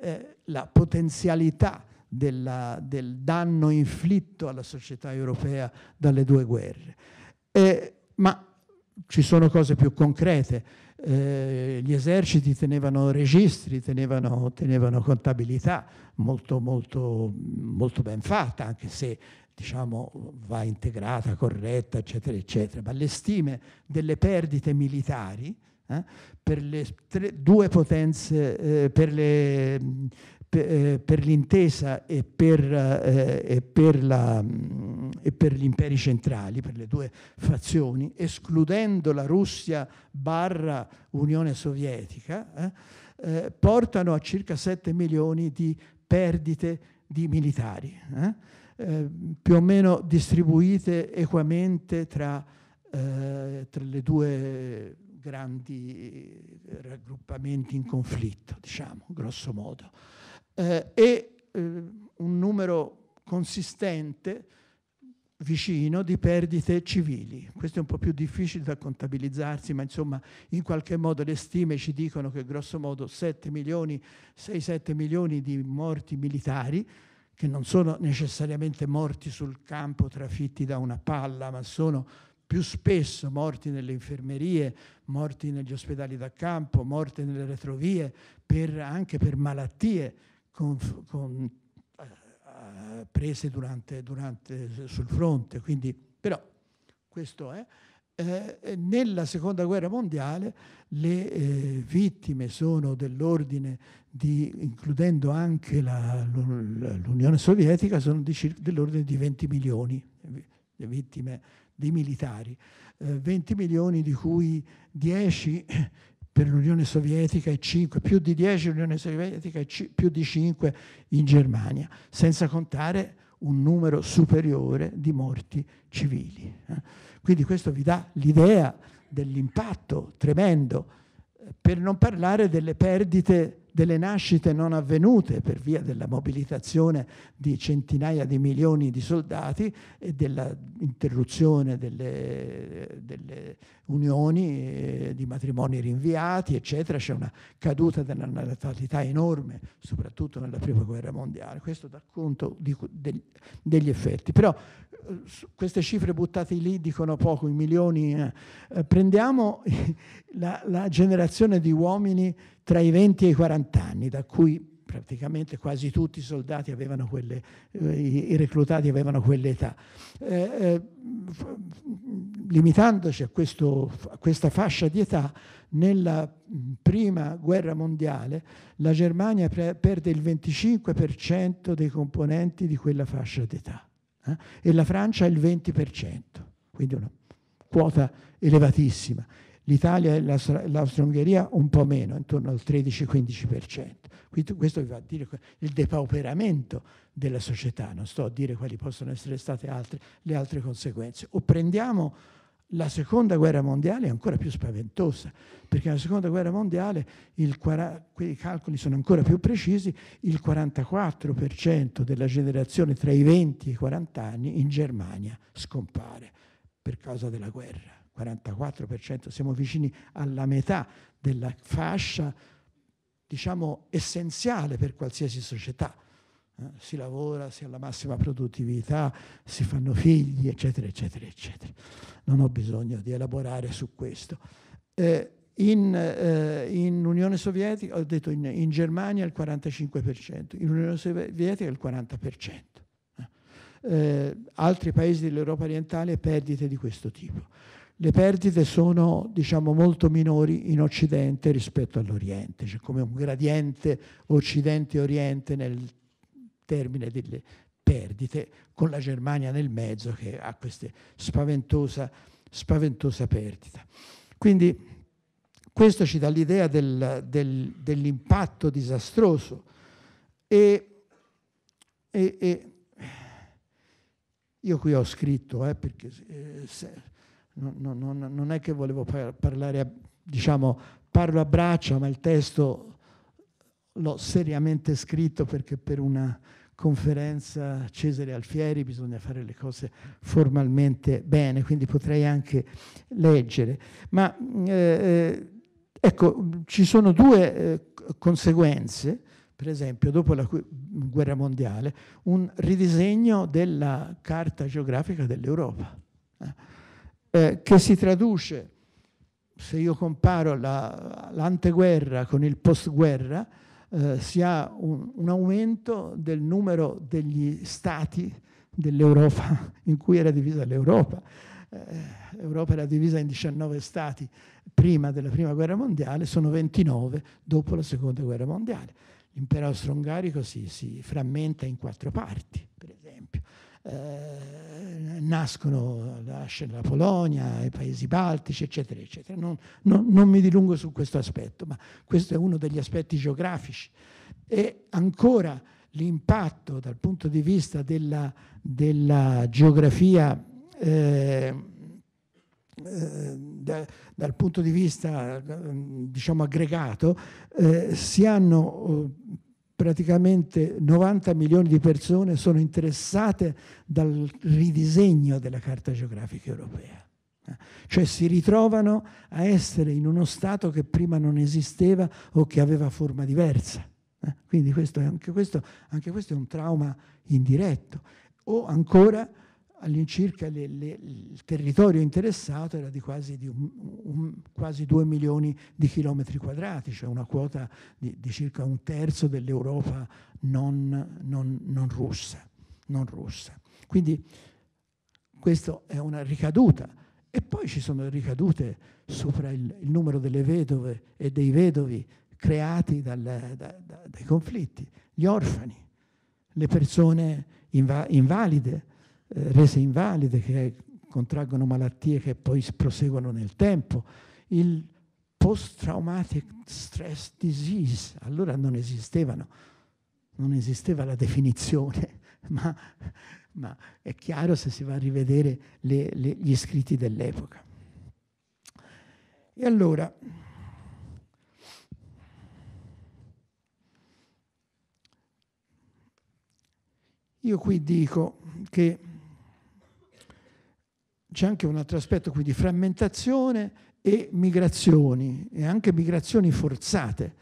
eh, la potenzialità della, del danno inflitto alla società europea dalle due guerre. Eh, ma ci sono cose più concrete. Eh, gli eserciti tenevano registri, tenevano, tenevano contabilità molto, molto, molto ben fatta, anche se diciamo, va integrata, corretta, eccetera, eccetera. Ma le stime delle perdite militari eh, per le tre, due potenze, eh, per, le, per, eh, per, l'intesa e per, eh, e, la, mm, e per gli imperi centrali, per le due fazioni, escludendo la Russia barra Unione Sovietica, eh, portano a circa 7 milioni di perdite di militari, eh? Eh, più o meno distribuite equamente tra, eh, tra le due grandi eh, raggruppamenti in conflitto, diciamo, grosso modo, eh, e eh, un numero consistente vicino di perdite civili. Questo è un po' più difficile da contabilizzarsi, ma insomma in qualche modo le stime ci dicono che grosso modo 7 milioni, 6-7 milioni di morti militari, che non sono necessariamente morti sul campo trafitti da una palla, ma sono più spesso morti nelle infermerie, morti negli ospedali da campo, morti nelle retrovie, per, anche per malattie con, con, eh, prese durante, durante, sul fronte. Quindi, però questo è. Eh, nella seconda guerra mondiale le eh, vittime sono dell'ordine di, includendo anche la, l'Unione Sovietica, sono di dell'ordine di 20 milioni di vittime dei militari, eh, 20 milioni di cui 10 per l'Unione Sovietica e 5, più di 10 l'Unione Sovietica e più di 5 in Germania, senza contare un numero superiore di morti civili. Eh. Quindi questo vi dà l'idea dell'impatto tremendo, eh, per non parlare delle perdite delle nascite non avvenute per via della mobilitazione di centinaia di milioni di soldati e dell'interruzione delle, delle, unioni, eh, di matrimoni rinviati, eccetera. C'è una caduta della natalità enorme, soprattutto nella Prima Guerra Mondiale. Questo dà conto di, de, degli effetti. Però eh, queste cifre buttate lì dicono poco, i milioni. Eh, eh prendiamo la, la generazione di uomini tra i 20 e i 40 anni, da cui praticamente quasi tutti i soldati avevano quelle, eh, i reclutati avevano quell'età. Eh, eh limitandoci a, questo, a questa fascia di età, nella prima guerra mondiale la Germania pre- perde il 25% dei componenti di quella fascia d'età eh? e la Francia il 20%, quindi una quota elevatissima l'Italia e laustria ungheria un po' meno, intorno al 13-15%. Questo vi va a dire il depauperamento della società, non sto a dire quali possono essere state altre, le altre conseguenze. O prendiamo la seconda guerra mondiale, è ancora più spaventosa, perché nella seconda guerra mondiale, il, i calcoli sono ancora più precisi, il 44% della generazione tra i 20 e i 40 anni in Germania scompare per causa della guerra 44%, siamo vicini alla metà della fascia, diciamo, essenziale per qualsiasi società. Eh, si lavora, si ha la massima produttività, si fanno figli, eccetera, eccetera, eccetera. Non ho bisogno di elaborare su questo. Eh, in, eh, in, Unione Sovietica, ho detto in, in, Germania il 45%, in Unione Sovietica il 40%. Eh, altri paesi dell'Europa orientale perdite di questo tipo le perdite sono diciamo, molto minori in Occidente rispetto all'Oriente, c'è cioè come un gradiente Occidente-Oriente nel termine delle perdite, con la Germania nel mezzo che ha questa spaventosa, spaventosa perdita. Quindi questo ci dà l'idea del, del, dell'impatto disastroso e, e, e, io qui ho scritto, eh, perché eh, non, non, non è che volevo par- parlare, a, diciamo, parlo a braccia, ma il testo l'ho seriamente scritto perché per una conferenza Cesare Alfieri bisogna fare le cose formalmente bene, quindi potrei anche leggere. Ma eh, eh ecco, ci sono due eh, conseguenze, per esempio dopo la guerra mondiale, un ridisegno della carta geografica dell'Europa. Eh eh, che si traduce, se io comparo la, l'anteguerra con il postguerra, eh, si ha un, un, aumento del numero degli stati dell'Europa in cui era divisa l'Europa. Eh, L'Europa era divisa in 19 stati prima della Prima Guerra Mondiale, sono 29 dopo la Seconda Guerra Mondiale. L'impero austro-ungarico si, si frammenta in quattro parti, per esempio eh, nascono, nasce la Polonia, i paesi baltici, eccetera, eccetera. Non, non, non mi dilungo su questo aspetto, ma questo è uno degli aspetti geografici. E ancora l'impatto dal punto di vista della, della geografia, eh, eh, da, dal punto di vista diciamo aggregato, eh, si hanno oh, praticamente 90 milioni di persone sono interessate dal ridisegno della carta geografica europea. Cioè si ritrovano a essere in uno Stato che prima non esisteva o che aveva forma diversa. Eh, quindi questo, anche, questo, anche questo è un trauma indiretto. O ancora all'incirca il territorio interessato era di, quasi, di un, un, quasi, 2 milioni di chilometri quadrati, cioè una quota di, di circa un terzo dell'Europa non, non, non, russa, non, russa, Quindi questa è una ricaduta. E poi ci sono ricadute sopra il, il numero delle vedove e dei vedovi creati dal, da, da, dai conflitti, gli orfani, le persone inva, invalide, eh, rese invalide, che contraggono malattie che poi proseguono nel tempo. Il post-traumatic stress disease, allora non esistevano, non esisteva la definizione, ma, ma è chiaro se si va a rivedere le, le, gli scritti dell'epoca. E allora, io qui dico che c'è anche un altro aspetto qui frammentazione e migrazioni, e anche migrazioni forzate.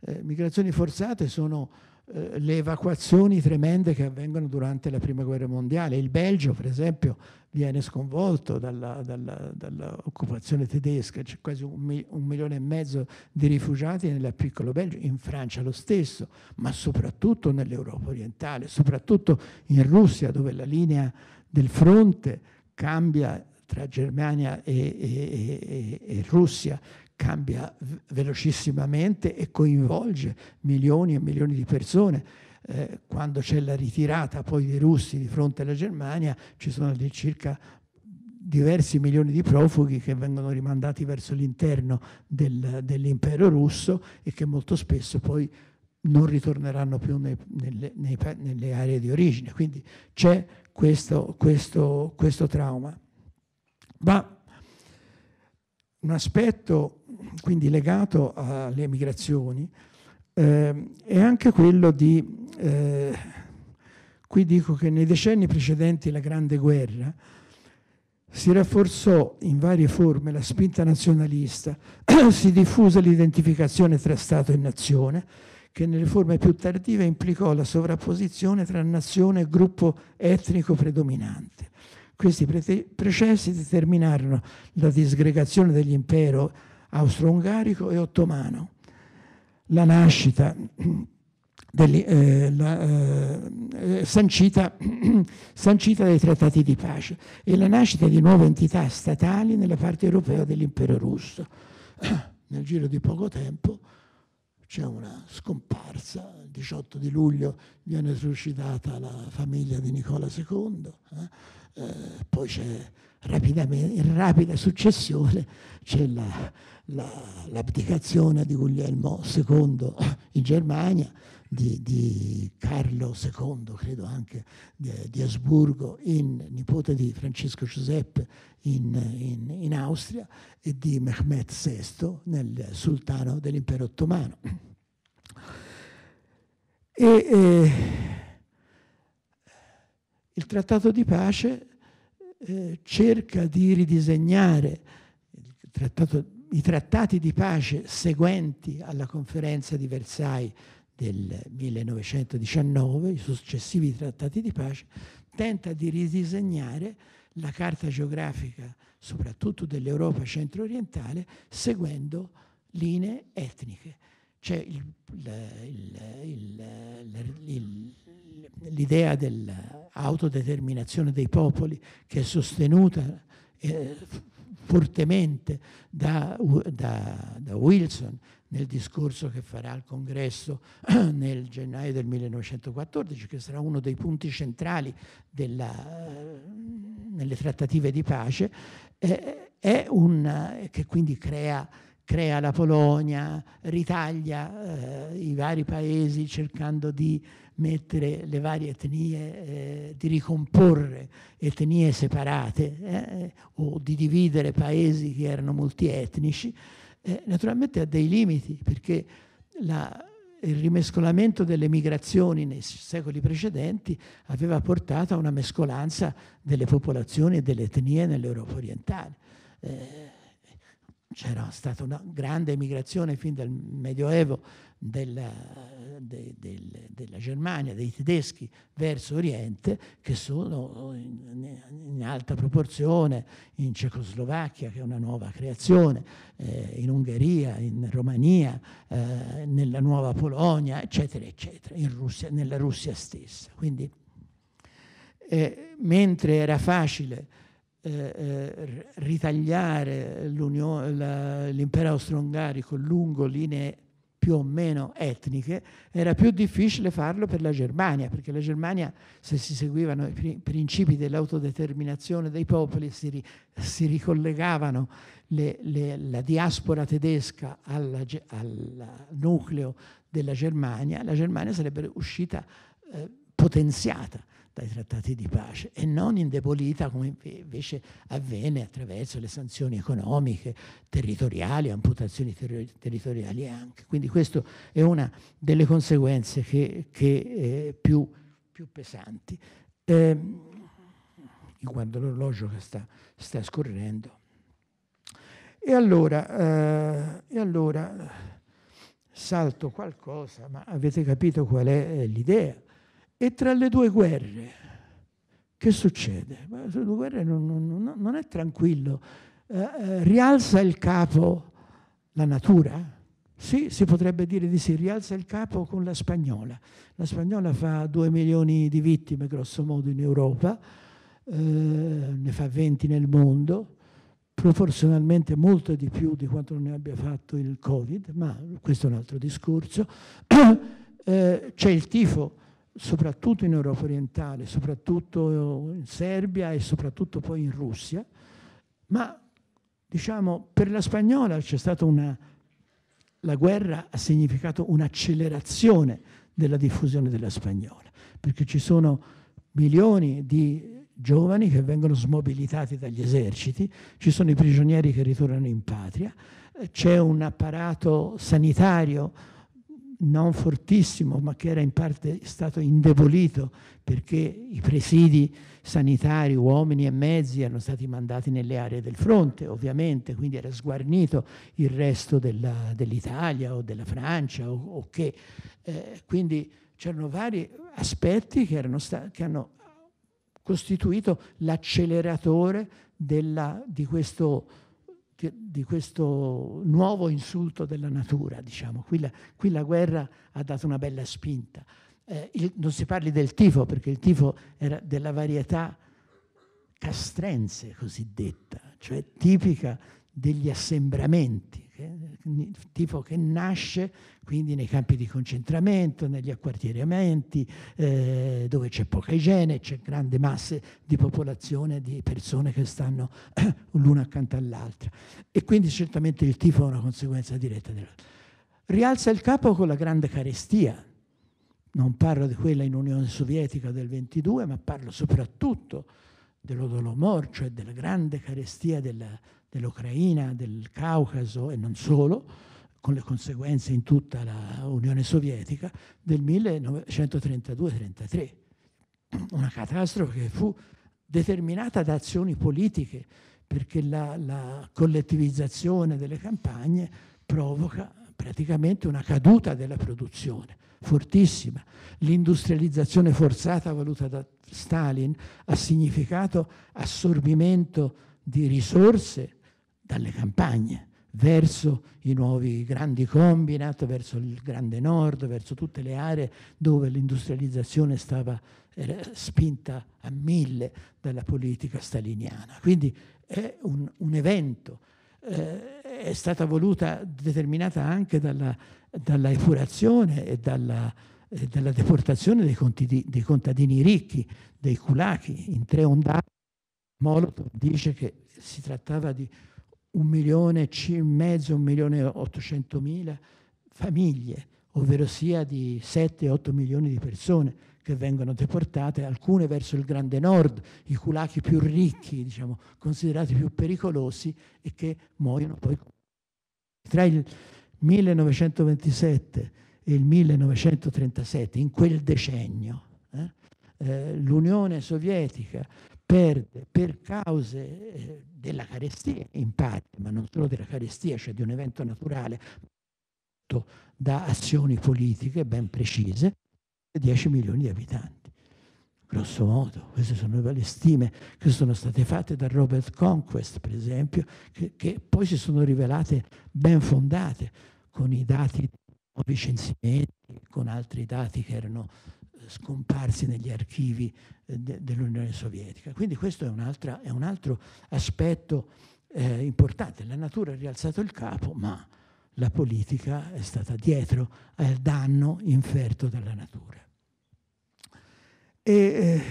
Eh, migrazioni forzate sono eh, le evacuazioni tremende che avvengono durante la Prima Guerra Mondiale. Il Belgio, per esempio, viene sconvolto dall'occupazione tedesca, c'è quasi un, mi, un, milione e mezzo di rifugiati nel piccolo Belgio, in Francia lo stesso, ma soprattutto nell'Europa orientale, soprattutto in Russia, dove la linea del fronte cambia tra Germania e, e, e, e Russia, cambia velocissimamente e coinvolge milioni e milioni di persone. Eh, quando c'è la ritirata poi dei russi di fronte alla Germania, ci sono circa diversi milioni di profughi che vengono rimandati verso l'interno del, dell'impero russo e che molto spesso poi non ritorneranno più nei, nelle, nei, nelle aree di origine. Quindi c'è questo, questo, questo trauma. Ma un aspetto quindi legato alle migrazioni eh, è anche quello di, eh, qui dico che nei decenni precedenti la Grande Guerra si rafforzò in varie forme la spinta nazionalista, si diffuse l'identificazione tra Stato e nazione, che nelle forme più tardive implicò la sovrapposizione tra nazione e gruppo etnico predominante. Questi pre- processi determinarono la disgregazione dell'impero austro-ungarico e ottomano, la nascita degli, eh, la, eh, eh sancita, sancita dai trattati di pace e la nascita di nuove entità statali nella parte europea dell'impero russo. Nel giro di poco tempo c'è una scomparsa, il 18 di luglio viene suscitata la famiglia di Nicola II, eh? Eh, poi c'è in rapida successione c'è l'abdicazione la, la, di Guglielmo II in Germania, di, di Carlo II, credo anche di, di, Asburgo, in, nipote di Francesco Giuseppe in, in, in Austria e di Mehmet VI nel sultano dell'impero ottomano. E, eh, il trattato di pace eh, cerca di ridisegnare trattato, i trattati di pace seguenti alla conferenza di Versailles del 1919, i successivi trattati di pace, tenta di ridisegnare la carta geografica, soprattutto dell'Europa centro-orientale, seguendo linee etniche. C'è l'idea dell'autodeterminazione dei popoli che è sostenuta eh, fortemente da, da, da Wilson, nel discorso che farà al congresso nel gennaio del 1914, che sarà uno dei punti centrali della, eh, nelle trattative di pace, eh, un, eh, che quindi crea, crea, la Polonia, ritaglia eh, i vari paesi cercando di mettere le varie etnie, eh, di ricomporre etnie separate eh, o di dividere paesi che erano multietnici eh, naturalmente ha dei limiti perché la, il rimescolamento delle migrazioni nei secoli precedenti aveva portato a una mescolanza delle popolazioni e delle etnie nell'Europa orientale. Eh, c'era stata una grande migrazione fin dal Medioevo della, de, del, della Germania, dei tedeschi verso Oriente, che sono in, in, alta proporzione in Cecoslovacchia, che è una nuova creazione, eh, in Ungheria, in Romania, eh, nella nuova Polonia, eccetera, eccetera, Russia, nella Russia stessa. Quindi, eh, mentre era facile eh, eh, ritagliare l'impero austro-ungarico lungo linee più o meno etniche, era più difficile farlo per la Germania, perché la Germania, se si seguivano i principi dell'autodeterminazione dei popoli, si, si ricollegavano le, le, la diaspora tedesca alla, al nucleo della Germania, la Germania sarebbe uscita eh, potenziata dai trattati di pace e non indebolita come invece avvenne attraverso le sanzioni economiche, territoriali, amputazioni ter- territoriali anche. Quindi questa è una delle conseguenze che, che, eh, più, più, pesanti. Eh, guardo l'orologio sta, sta scorrendo. E allora, eh, e allora salto qualcosa, ma avete capito qual è eh, l'idea? E tra le due guerre, che succede? Ma le due guerre non, non, non è tranquillo. Eh, eh, rialza il capo la natura? Sì, si potrebbe dire di sì, rialza il capo con la spagnola. La spagnola fa 2 milioni di vittime, grosso modo, in Europa, eh, ne fa 20 nel mondo, proporzionalmente molto di più di quanto ne abbia fatto il Covid, ma questo è un altro discorso. eh, c'è il tifo soprattutto in Europa orientale, soprattutto in Serbia e soprattutto poi in Russia, ma diciamo per la spagnola c'è stata una la guerra ha significato un'accelerazione della diffusione della spagnola, perché ci sono milioni di giovani che vengono smobilitati dagli eserciti, ci sono i prigionieri che ritornano in patria, c'è un apparato sanitario non fortissimo, ma che era in parte stato indebolito perché i presidi sanitari, uomini e mezzi, erano stati mandati nelle aree del fronte, ovviamente, quindi era sguarnito il resto dell'Italia o della Francia o, o che. Eh, quindi c'erano vari aspetti che, che hanno costituito l'acceleratore di questo di questo nuovo insulto della natura, diciamo. Qui la, qui la guerra ha dato una bella spinta. Eh, il, non si parli del tifo, perché il tifo era della varietà castrense cosiddetta, cioè tipica degli assembramenti, eh, tipo che nasce quindi nei campi di concentramento, negli acquartieramenti, eh, dove c'è poca igiene, c'è grande masse di popolazione, di persone che stanno eh, l'una accanto all'altra. E quindi certamente il tifo è una conseguenza diretta dell'altro. Rialza il capo con la grande carestia, non parlo di quella in Unione Sovietica del 22, ma parlo soprattutto dell'odolomor, cioè della grande carestia della, dell'Ucraina, del Caucaso e non solo, con le conseguenze in tutta l'Unione Sovietica, del 1932-33. Una catastrofe che fu determinata da azioni politiche, perché la, la collettivizzazione delle campagne provoca praticamente una caduta della produzione fortissima. L'industrializzazione forzata voluta da Stalin ha significato assorbimento di risorse dalle campagne verso i nuovi grandi combinat, verso il grande nord, verso tutte le aree dove l'industrializzazione stava eh, spinta a mille dalla politica staliniana. Quindi è un, un evento, eh, è stata voluta, determinata anche dalla, dalla epurazione e dalla, eh, dalla deportazione dei, di, dei, contadini ricchi, dei culachi, in tre ondate. Molotov dice che si trattava di un milione e mezzo, un milione e ottocentomila famiglie, ovvero sia di 7-8 milioni di persone che vengono deportate, alcune verso il Grande Nord, i culachi più ricchi, diciamo, considerati più pericolosi e che muoiono poi. Tra il 1927 e il 1937, in quel decennio, eh, eh, l'Unione Sovietica perde per cause eh, della carestia, in parte, ma non solo della carestia, cioè di un evento naturale, da azioni politiche ben precise, 10 milioni di abitanti. Grosso modo, queste sono le stime che sono state fatte da Robert Conquest, per esempio, che, che poi si sono rivelate ben fondate con i dati di nuovi censimenti, con altri dati che erano scomparsi negli archivi eh, de, dell'Unione Sovietica. Quindi questo è un, altra, è un altro aspetto eh, importante. La natura ha rialzato il capo, ma la politica è stata dietro al danno inferto dalla natura. E, eh,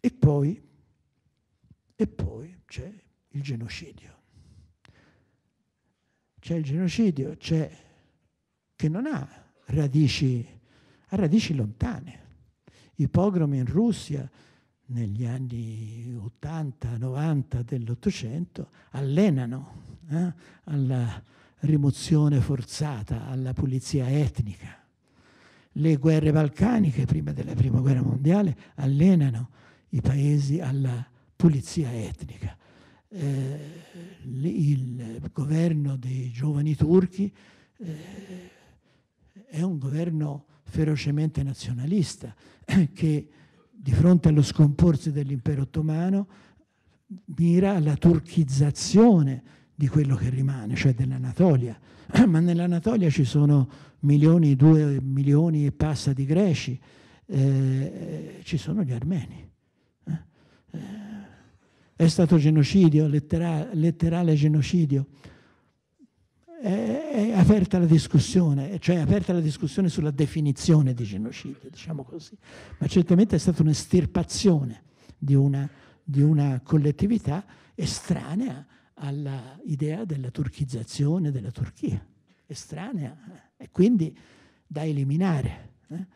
e poi, e poi c'è il genocidio c'è il genocidio, c'è che non ha radici, ha radici lontane. I pogromi in Russia negli anni 80-90 dell'Ottocento allenano eh, alla rimozione forzata, alla pulizia etnica. Le guerre balcaniche, prima della Prima Guerra Mondiale, allenano i paesi alla pulizia etnica eh, il governo dei giovani turchi eh, è un governo ferocemente nazionalista che di fronte allo scomporsi dell'impero ottomano mira alla turchizzazione di quello che rimane, cioè dell'Anatolia. Ma nell'Anatolia ci sono milioni, due milioni e passa di greci, eh, ci sono gli armeni. Eh, eh è stato genocidio, lettera, letterale genocidio. È, è, aperta la discussione, cioè è aperta la discussione sulla definizione di genocidio, diciamo così, ma certamente è stata un'estirpazione di una, di una collettività estranea all'idea della turchizzazione della Turchia, estranea eh. e quindi da eliminare. Eh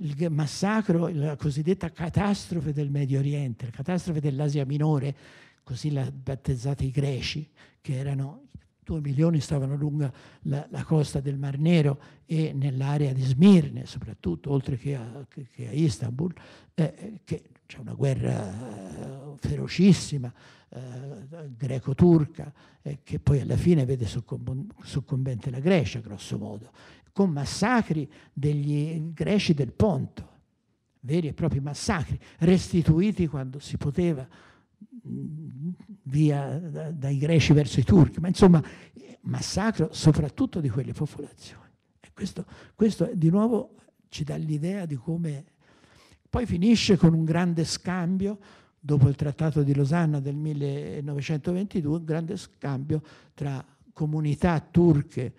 il massacro, la cosiddetta catastrofe del Medio Oriente, la catastrofe dell'Asia Minore, così l'ha battezzata i greci, che erano 2 milioni stavano lungo la, la, costa del Mar Nero e nell'area di Smirne, soprattutto, oltre che a, che a Istanbul, eh, che c'è una guerra eh, ferocissima eh, greco-turca, eh, che poi alla fine vede soccombente la Grecia, grosso modo con massacri degli greci del Ponto, veri e propri massacri, restituiti quando si poteva mm, via dai greci verso i turchi, ma insomma massacro soprattutto di quelle popolazioni. Questo, questo, di nuovo ci dà l'idea di come... Poi finisce con un grande scambio, dopo il Trattato di Losanna del 1922, un grande scambio tra comunità turche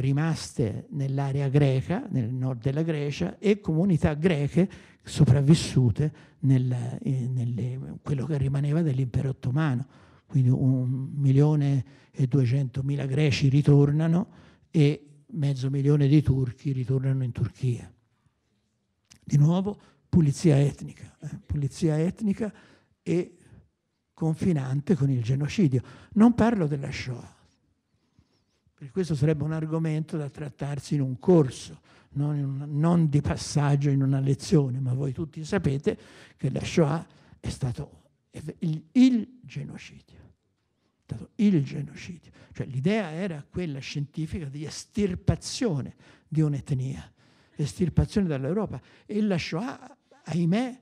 rimaste nell'area greca, nel nord della Grecia, e comunità greche sopravvissute nel, eh, nelle, quello che rimaneva dell'impero ottomano. Quindi un milione e duecentomila greci ritornano e mezzo milione di turchi ritornano in Turchia. Di nuovo pulizia etnica, eh? pulizia etnica e confinante con il genocidio. Non parlo della Shoah, perché questo sarebbe un argomento da trattarsi in un corso, non, un, non di passaggio in una lezione, ma voi tutti sapete che la Shoah è stato il, il genocidio. È stato il genocidio. Cioè l'idea era quella scientifica di estirpazione di un'etnia, estirpazione dall'Europa. E la Shoah, ahimè,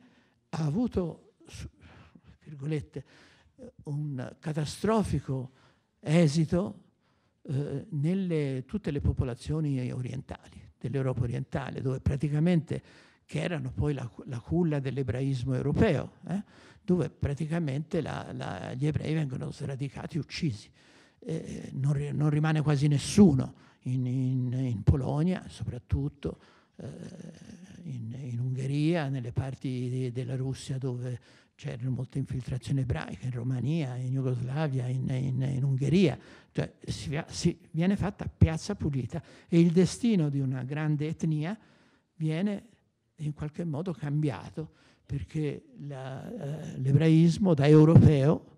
ha avuto, virgolette, un catastrofico esito eh, nelle tutte le popolazioni orientali, dell'Europa orientale, dove praticamente, che erano poi la, la culla dell'ebraismo europeo, eh, dove praticamente la, la, gli ebrei vengono sradicati, uccisi. Eh, non, non, rimane quasi nessuno in, in, in Polonia, soprattutto eh, in, in, Ungheria, nelle parti di, della Russia dove c'erano molte infiltrazioni ebraiche in Romania, in Jugoslavia, in, in, in Ungheria, cioè si, si, viene fatta piazza pulita e il destino di una grande etnia viene in qualche modo cambiato perché la, eh, l'ebraismo da europeo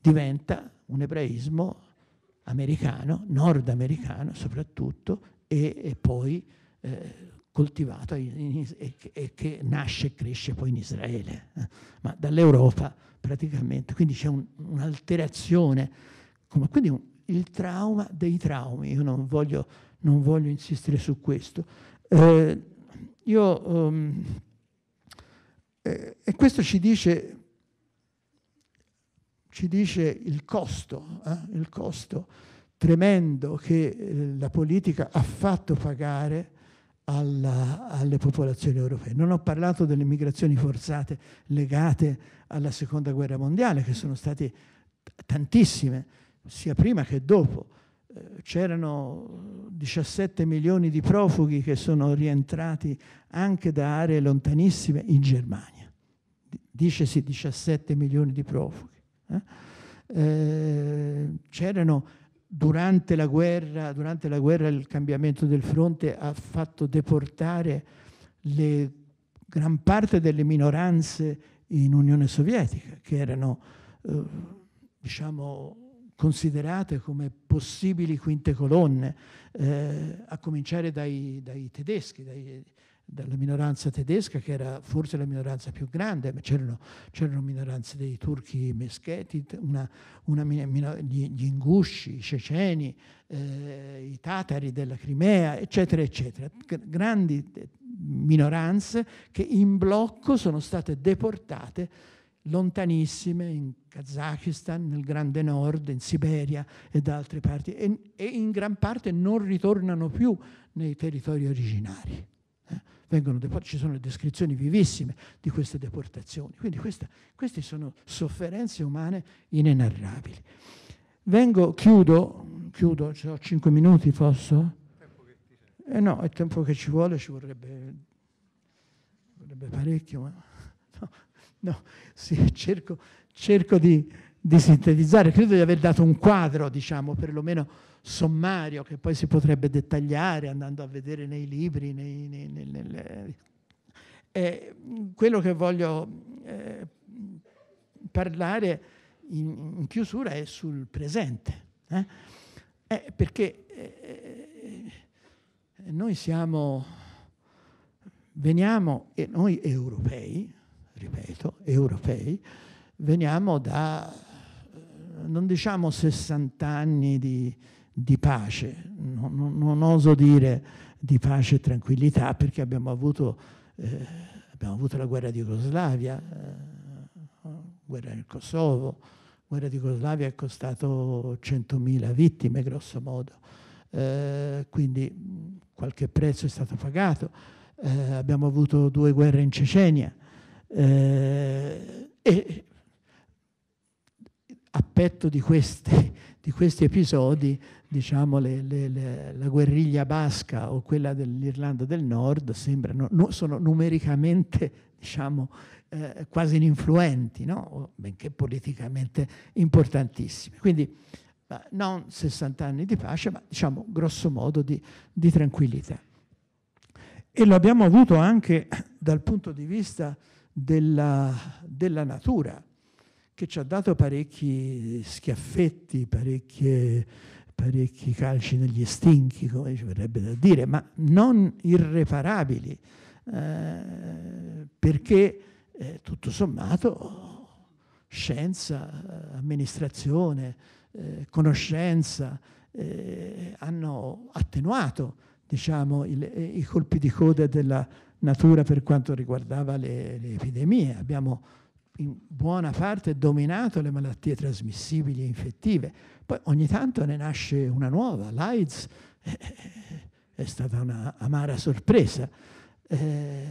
diventa un ebraismo americano, nordamericano soprattutto, e, e poi eh, coltivata e, che nasce e cresce poi in Israele, eh. ma dall'Europa praticamente. Quindi c'è un, un'alterazione, quindi un, il trauma dei traumi, io non voglio, non voglio insistere su questo. Eh, io, um, eh, e questo ci dice, ci dice il costo, eh, il costo tremendo che eh, la politica ha fatto pagare alla, alle popolazioni europee. Non ho parlato delle migrazioni forzate legate alla seconda guerra mondiale, che sono state tantissime, sia prima che dopo. Eh, c'erano 17 milioni di profughi che sono rientrati anche da aree lontanissime in Germania. Dicesi 17 milioni di profughi. Eh? Eh, C'erano durante la guerra, durante la guerra il cambiamento del fronte ha fatto deportare le, gran parte delle minoranze in Unione Sovietica, che erano eh, diciamo, considerate come possibili quinte colonne, eh, a cominciare dai, dai tedeschi, dai, dalla minoranza tedesca, che era forse la minoranza più grande, ma c'erano, c'erano minoranze dei turchi mescheti, una, una, gli, gli ingusci, i ceceni, eh, i tatari della Crimea, eccetera, eccetera. grandi eh, minoranze che in blocco sono state deportate lontanissime in Kazakistan, nel Grande Nord, in Siberia e da altre parti e, e in gran parte non ritornano più nei territori originari vengono deportati, ci sono descrizioni vivissime di queste deportazioni. Quindi questa, queste sono sofferenze umane inenarrabili. Vengo, chiudo, chiudo, ho cinque minuti, posso? Eh no, il tempo che ci vuole ci vorrebbe, vorrebbe parecchio, ma no, no sì, cerco, cerco di di sintetizzare. Credo di aver dato un quadro, diciamo, perlomeno sommario, che poi si potrebbe dettagliare andando a vedere nei libri, nei, nei, nelle... Eh, eh, quello che voglio eh, parlare in, in, chiusura è sul presente, eh? eh perché eh, noi siamo, veniamo, e noi europei, ripeto, europei, veniamo da non diciamo 60 anni di, di pace, non, non, non, oso dire di pace e tranquillità perché abbiamo avuto, eh, abbiamo avuto la guerra di Jugoslavia, eh, guerra nel Kosovo, la guerra di Jugoslavia è costato 100.000 vittime grosso modo, eh, quindi qualche prezzo è stato pagato, eh, abbiamo avuto due guerre in Cecenia eh, e a petto di questi, di questi episodi, diciamo, le, le, le, la guerriglia basca o quella dell'Irlanda del Nord sembrano, no, sono numericamente diciamo, eh, quasi ininfluenti, no? benché politicamente importantissime. Quindi eh, non 60 anni di pace, ma diciamo grosso modo di, di tranquillità. E lo abbiamo avuto anche dal punto di vista della, della natura che ci ha dato parecchi schiaffetti, parecchi calci negli stinchi, come ci verrebbe da dire, ma non irreparabili, eh, perché eh, tutto sommato scienza, amministrazione, eh, conoscenza eh, hanno attenuato diciamo, il, eh, i colpi di coda della natura per quanto riguardava le, le epidemie. Abbiamo in buona parte dominato le malattie trasmissibili e infettive. Poi ogni tanto ne nasce una nuova, l'AIDS eh, eh, è, stata una amara sorpresa, eh,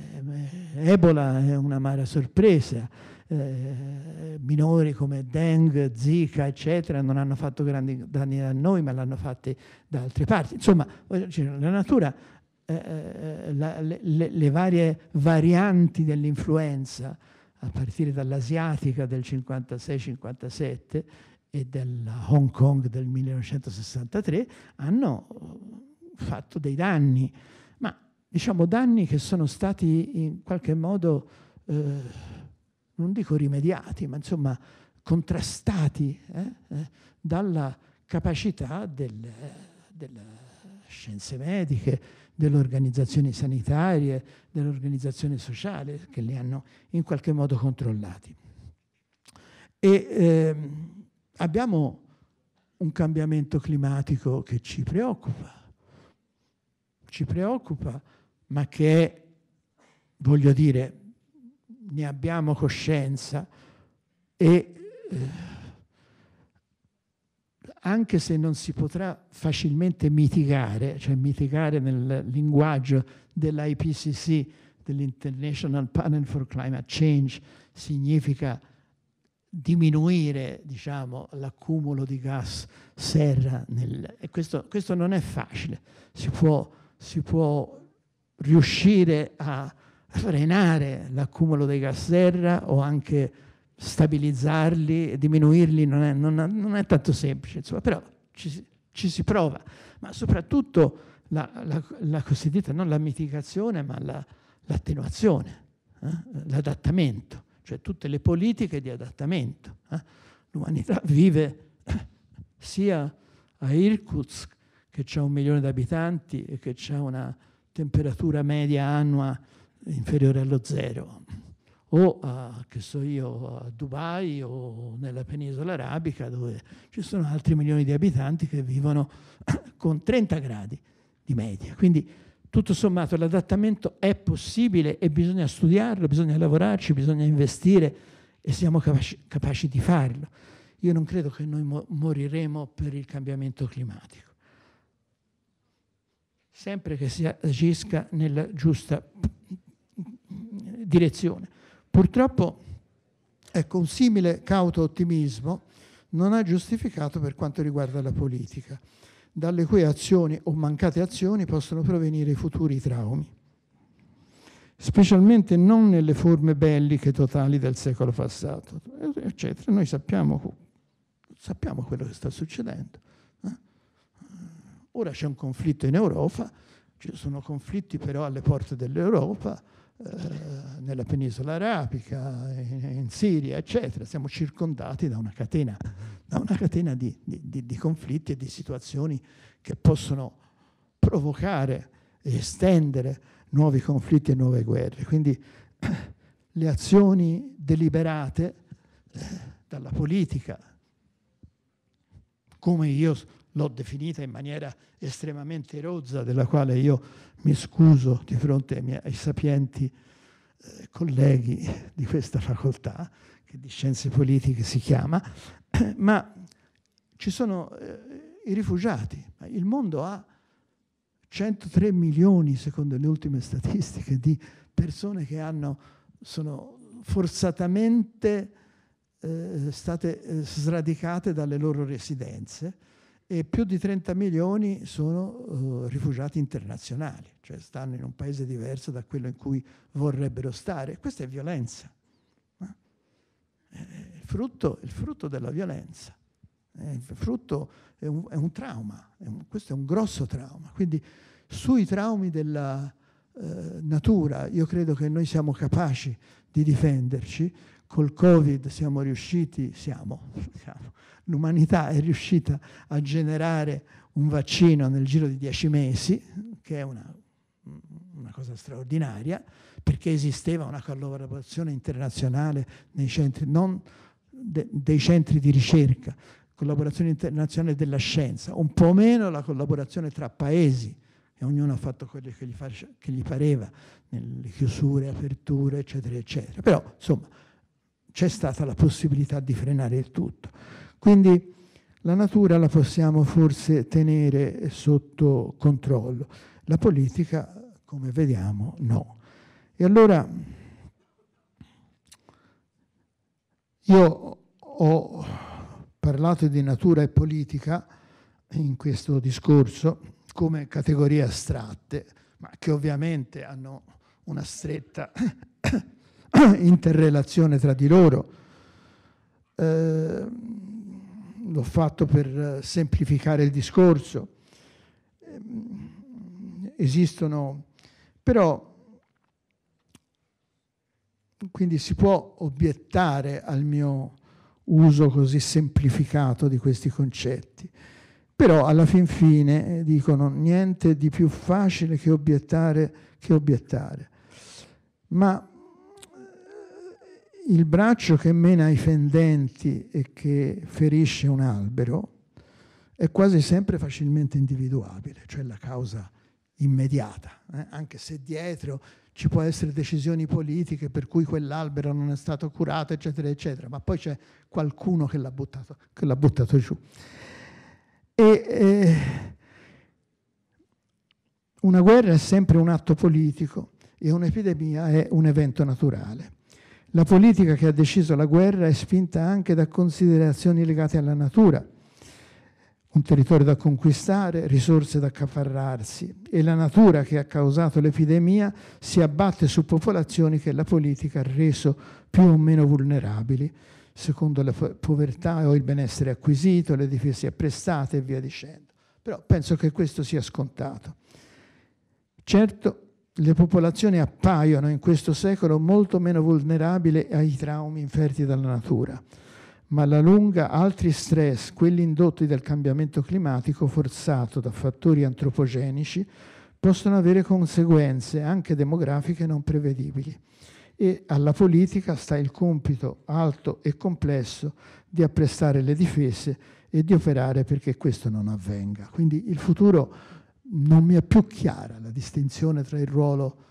Ebola è una amara sorpresa, eh, minori come Dengue, Zika, eccetera, non hanno fatto grandi danni a noi, ma l'hanno fatti da altre parti. Insomma, la natura, eh, eh la, le, le, varie varianti dell'influenza, a partire dall'asiatica del 56-57 e della Hong Kong del 1963, hanno uh, fatto dei danni, ma diciamo danni che sono stati in qualche modo, eh, non dico rimediati, ma insomma contrastati eh, eh, dalla capacità delle, delle scienze mediche, delle organizzazioni sanitarie, dell'organizzazione sociale che li hanno in qualche modo controllati. E ehm, abbiamo un cambiamento climatico che ci preoccupa, ci preoccupa, ma che è, voglio dire, ne abbiamo coscienza e eh, anche se non si potrà facilmente mitigare, cioè mitigare nel linguaggio dell'IPCC, dell'International Panel for Climate Change, significa diminuire diciamo, l'accumulo di gas serra. Nel... E questo, questo, non è facile, si può, si può riuscire a frenare l'accumulo dei gas serra o anche stabilizzarli, diminuirli non è, non, non è tanto semplice, insomma, però ci, ci, si prova. Ma soprattutto la, la, la cosiddetta, non la mitigazione, ma la, l'attenuazione, eh? l'adattamento, cioè tutte le politiche di adattamento. Eh? L'umanità vive sia a Irkutsk, che ha un milione di abitanti e che ha una temperatura media annua inferiore allo zero, o a, eh, che so io, a Dubai o nella penisola arabica dove ci sono altri milioni di abitanti che vivono con 30 gradi di media. Quindi tutto sommato l'adattamento è possibile e bisogna studiarlo, bisogna lavorarci, bisogna investire e siamo capaci, capaci di farlo. Io non credo che noi moriremo per il cambiamento climatico sempre che si agisca nella giusta mm, direzione. Purtroppo, ecco, un simile cauto ottimismo non ha giustificato per quanto riguarda la politica, dalle cui azioni o mancate azioni possono provenire i futuri traumi, specialmente non nelle forme belliche totali del secolo passato, eccetera. Noi sappiamo, sappiamo quello che sta succedendo. Eh? Ora c'è un conflitto in Europa, ci sono conflitti però alle porte dell'Europa, eh, nella penisola arabica, in, in, Siria, eccetera. Siamo circondati da una catena, da una catena di, di, di conflitti e di situazioni che possono provocare e estendere nuovi conflitti e nuove guerre. Quindi le azioni deliberate eh, dalla politica, come io l'ho definita in maniera estremamente rozza, della quale io mi scuso di fronte ai, miei, ai sapienti eh, colleghi di questa facoltà, che di scienze politiche si chiama, ma ci sono eh, i rifugiati. Il mondo ha 103 milioni, secondo le ultime statistiche, di persone che hanno, sono forzatamente eh, state eh, sradicate dalle loro residenze e più di 30 milioni sono uh, rifugiati internazionali, cioè stanno in un paese diverso da quello in cui vorrebbero stare. Questa è violenza, no? è il, frutto, il frutto, della violenza, è il frutto è un, è un trauma, è un, questo è un grosso trauma. Quindi sui traumi della eh, natura io credo che noi siamo capaci di difenderci, col Covid siamo riusciti, siamo, siamo l'umanità è riuscita a generare un vaccino nel giro di dieci mesi, che è una, una cosa straordinaria, perché esisteva una collaborazione internazionale nei centri, non de, dei centri di ricerca, collaborazione internazionale della scienza, un po' meno la collaborazione tra paesi, e ognuno ha fatto quello che gli, face, che gli pareva, nelle chiusure, aperture, eccetera, eccetera. Però, insomma, c'è stata la possibilità di frenare il tutto. Quindi la natura la possiamo forse tenere sotto controllo, la politica, come vediamo, no. E allora io ho parlato di natura e politica in questo discorso come categorie astratte, ma che ovviamente hanno una stretta interrelazione tra di loro. Eh, l'ho fatto per eh, semplificare il discorso. Ehm, esistono, però, quindi si può obiettare al mio uso così semplificato di questi concetti. Però alla fin fine eh, dicono niente di più facile che obiettare. Che obiettare. Ma il braccio che mena i fendenti e che ferisce un albero è quasi sempre facilmente individuabile, cioè la causa immediata, eh? anche se dietro ci può essere decisioni politiche per cui quell'albero non è stato curato, eccetera, eccetera, ma poi c'è qualcuno che l'ha buttato, che l'ha buttato giù. E, eh, una guerra è sempre un atto politico e un'epidemia è un evento naturale. La politica che ha deciso la guerra è spinta anche da considerazioni legate alla natura, un territorio da conquistare, risorse da accaparrarsi e la natura che ha causato l'epidemia si abbatte su popolazioni che la politica ha reso più o meno vulnerabili, secondo la povertà o il benessere acquisito, le difese apprestate e via dicendo. Però penso che questo sia scontato. Certo, le popolazioni appaiono in questo secolo molto meno vulnerabili ai traumi inferti dalla natura, ma alla lunga altri stress, quelli indotti dal cambiamento climatico forzato da fattori antropogenici, possono avere conseguenze anche demografiche non prevedibili. E alla politica sta il compito alto e complesso di apprestare le difese e di operare perché questo non avvenga. Quindi il futuro non mi è più chiara la distinzione tra il ruolo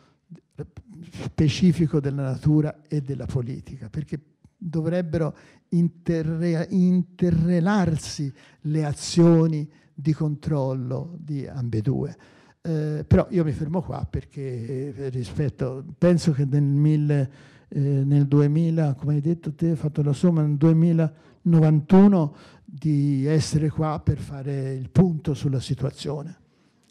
specifico della natura e della politica, perché dovrebbero interre- interrelarsi le azioni di controllo di ambedue. Eh, però io mi fermo qua perché eh, rispetto, penso che nel, mille, eh, nel 2000, come hai detto te, hai fatto la somma, nel 2091 di essere qua per fare il punto sulla situazione.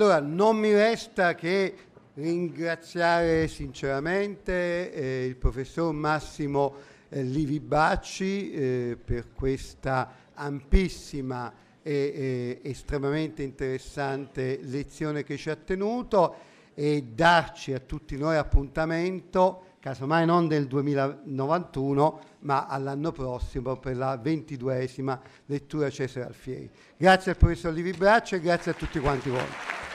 Allora, non mi resta che ringraziare sinceramente eh, il professor Massimo eh, Livi eh, per questa ampissima e estremamente interessante lezione che ci ha tenuto e darci a tutti noi appuntamento casomai non del 2091, ma all'anno prossimo per la ventiduesima lettura Cesare Alfieri. Grazie al professor Livibacci e grazie a tutti quanti voi.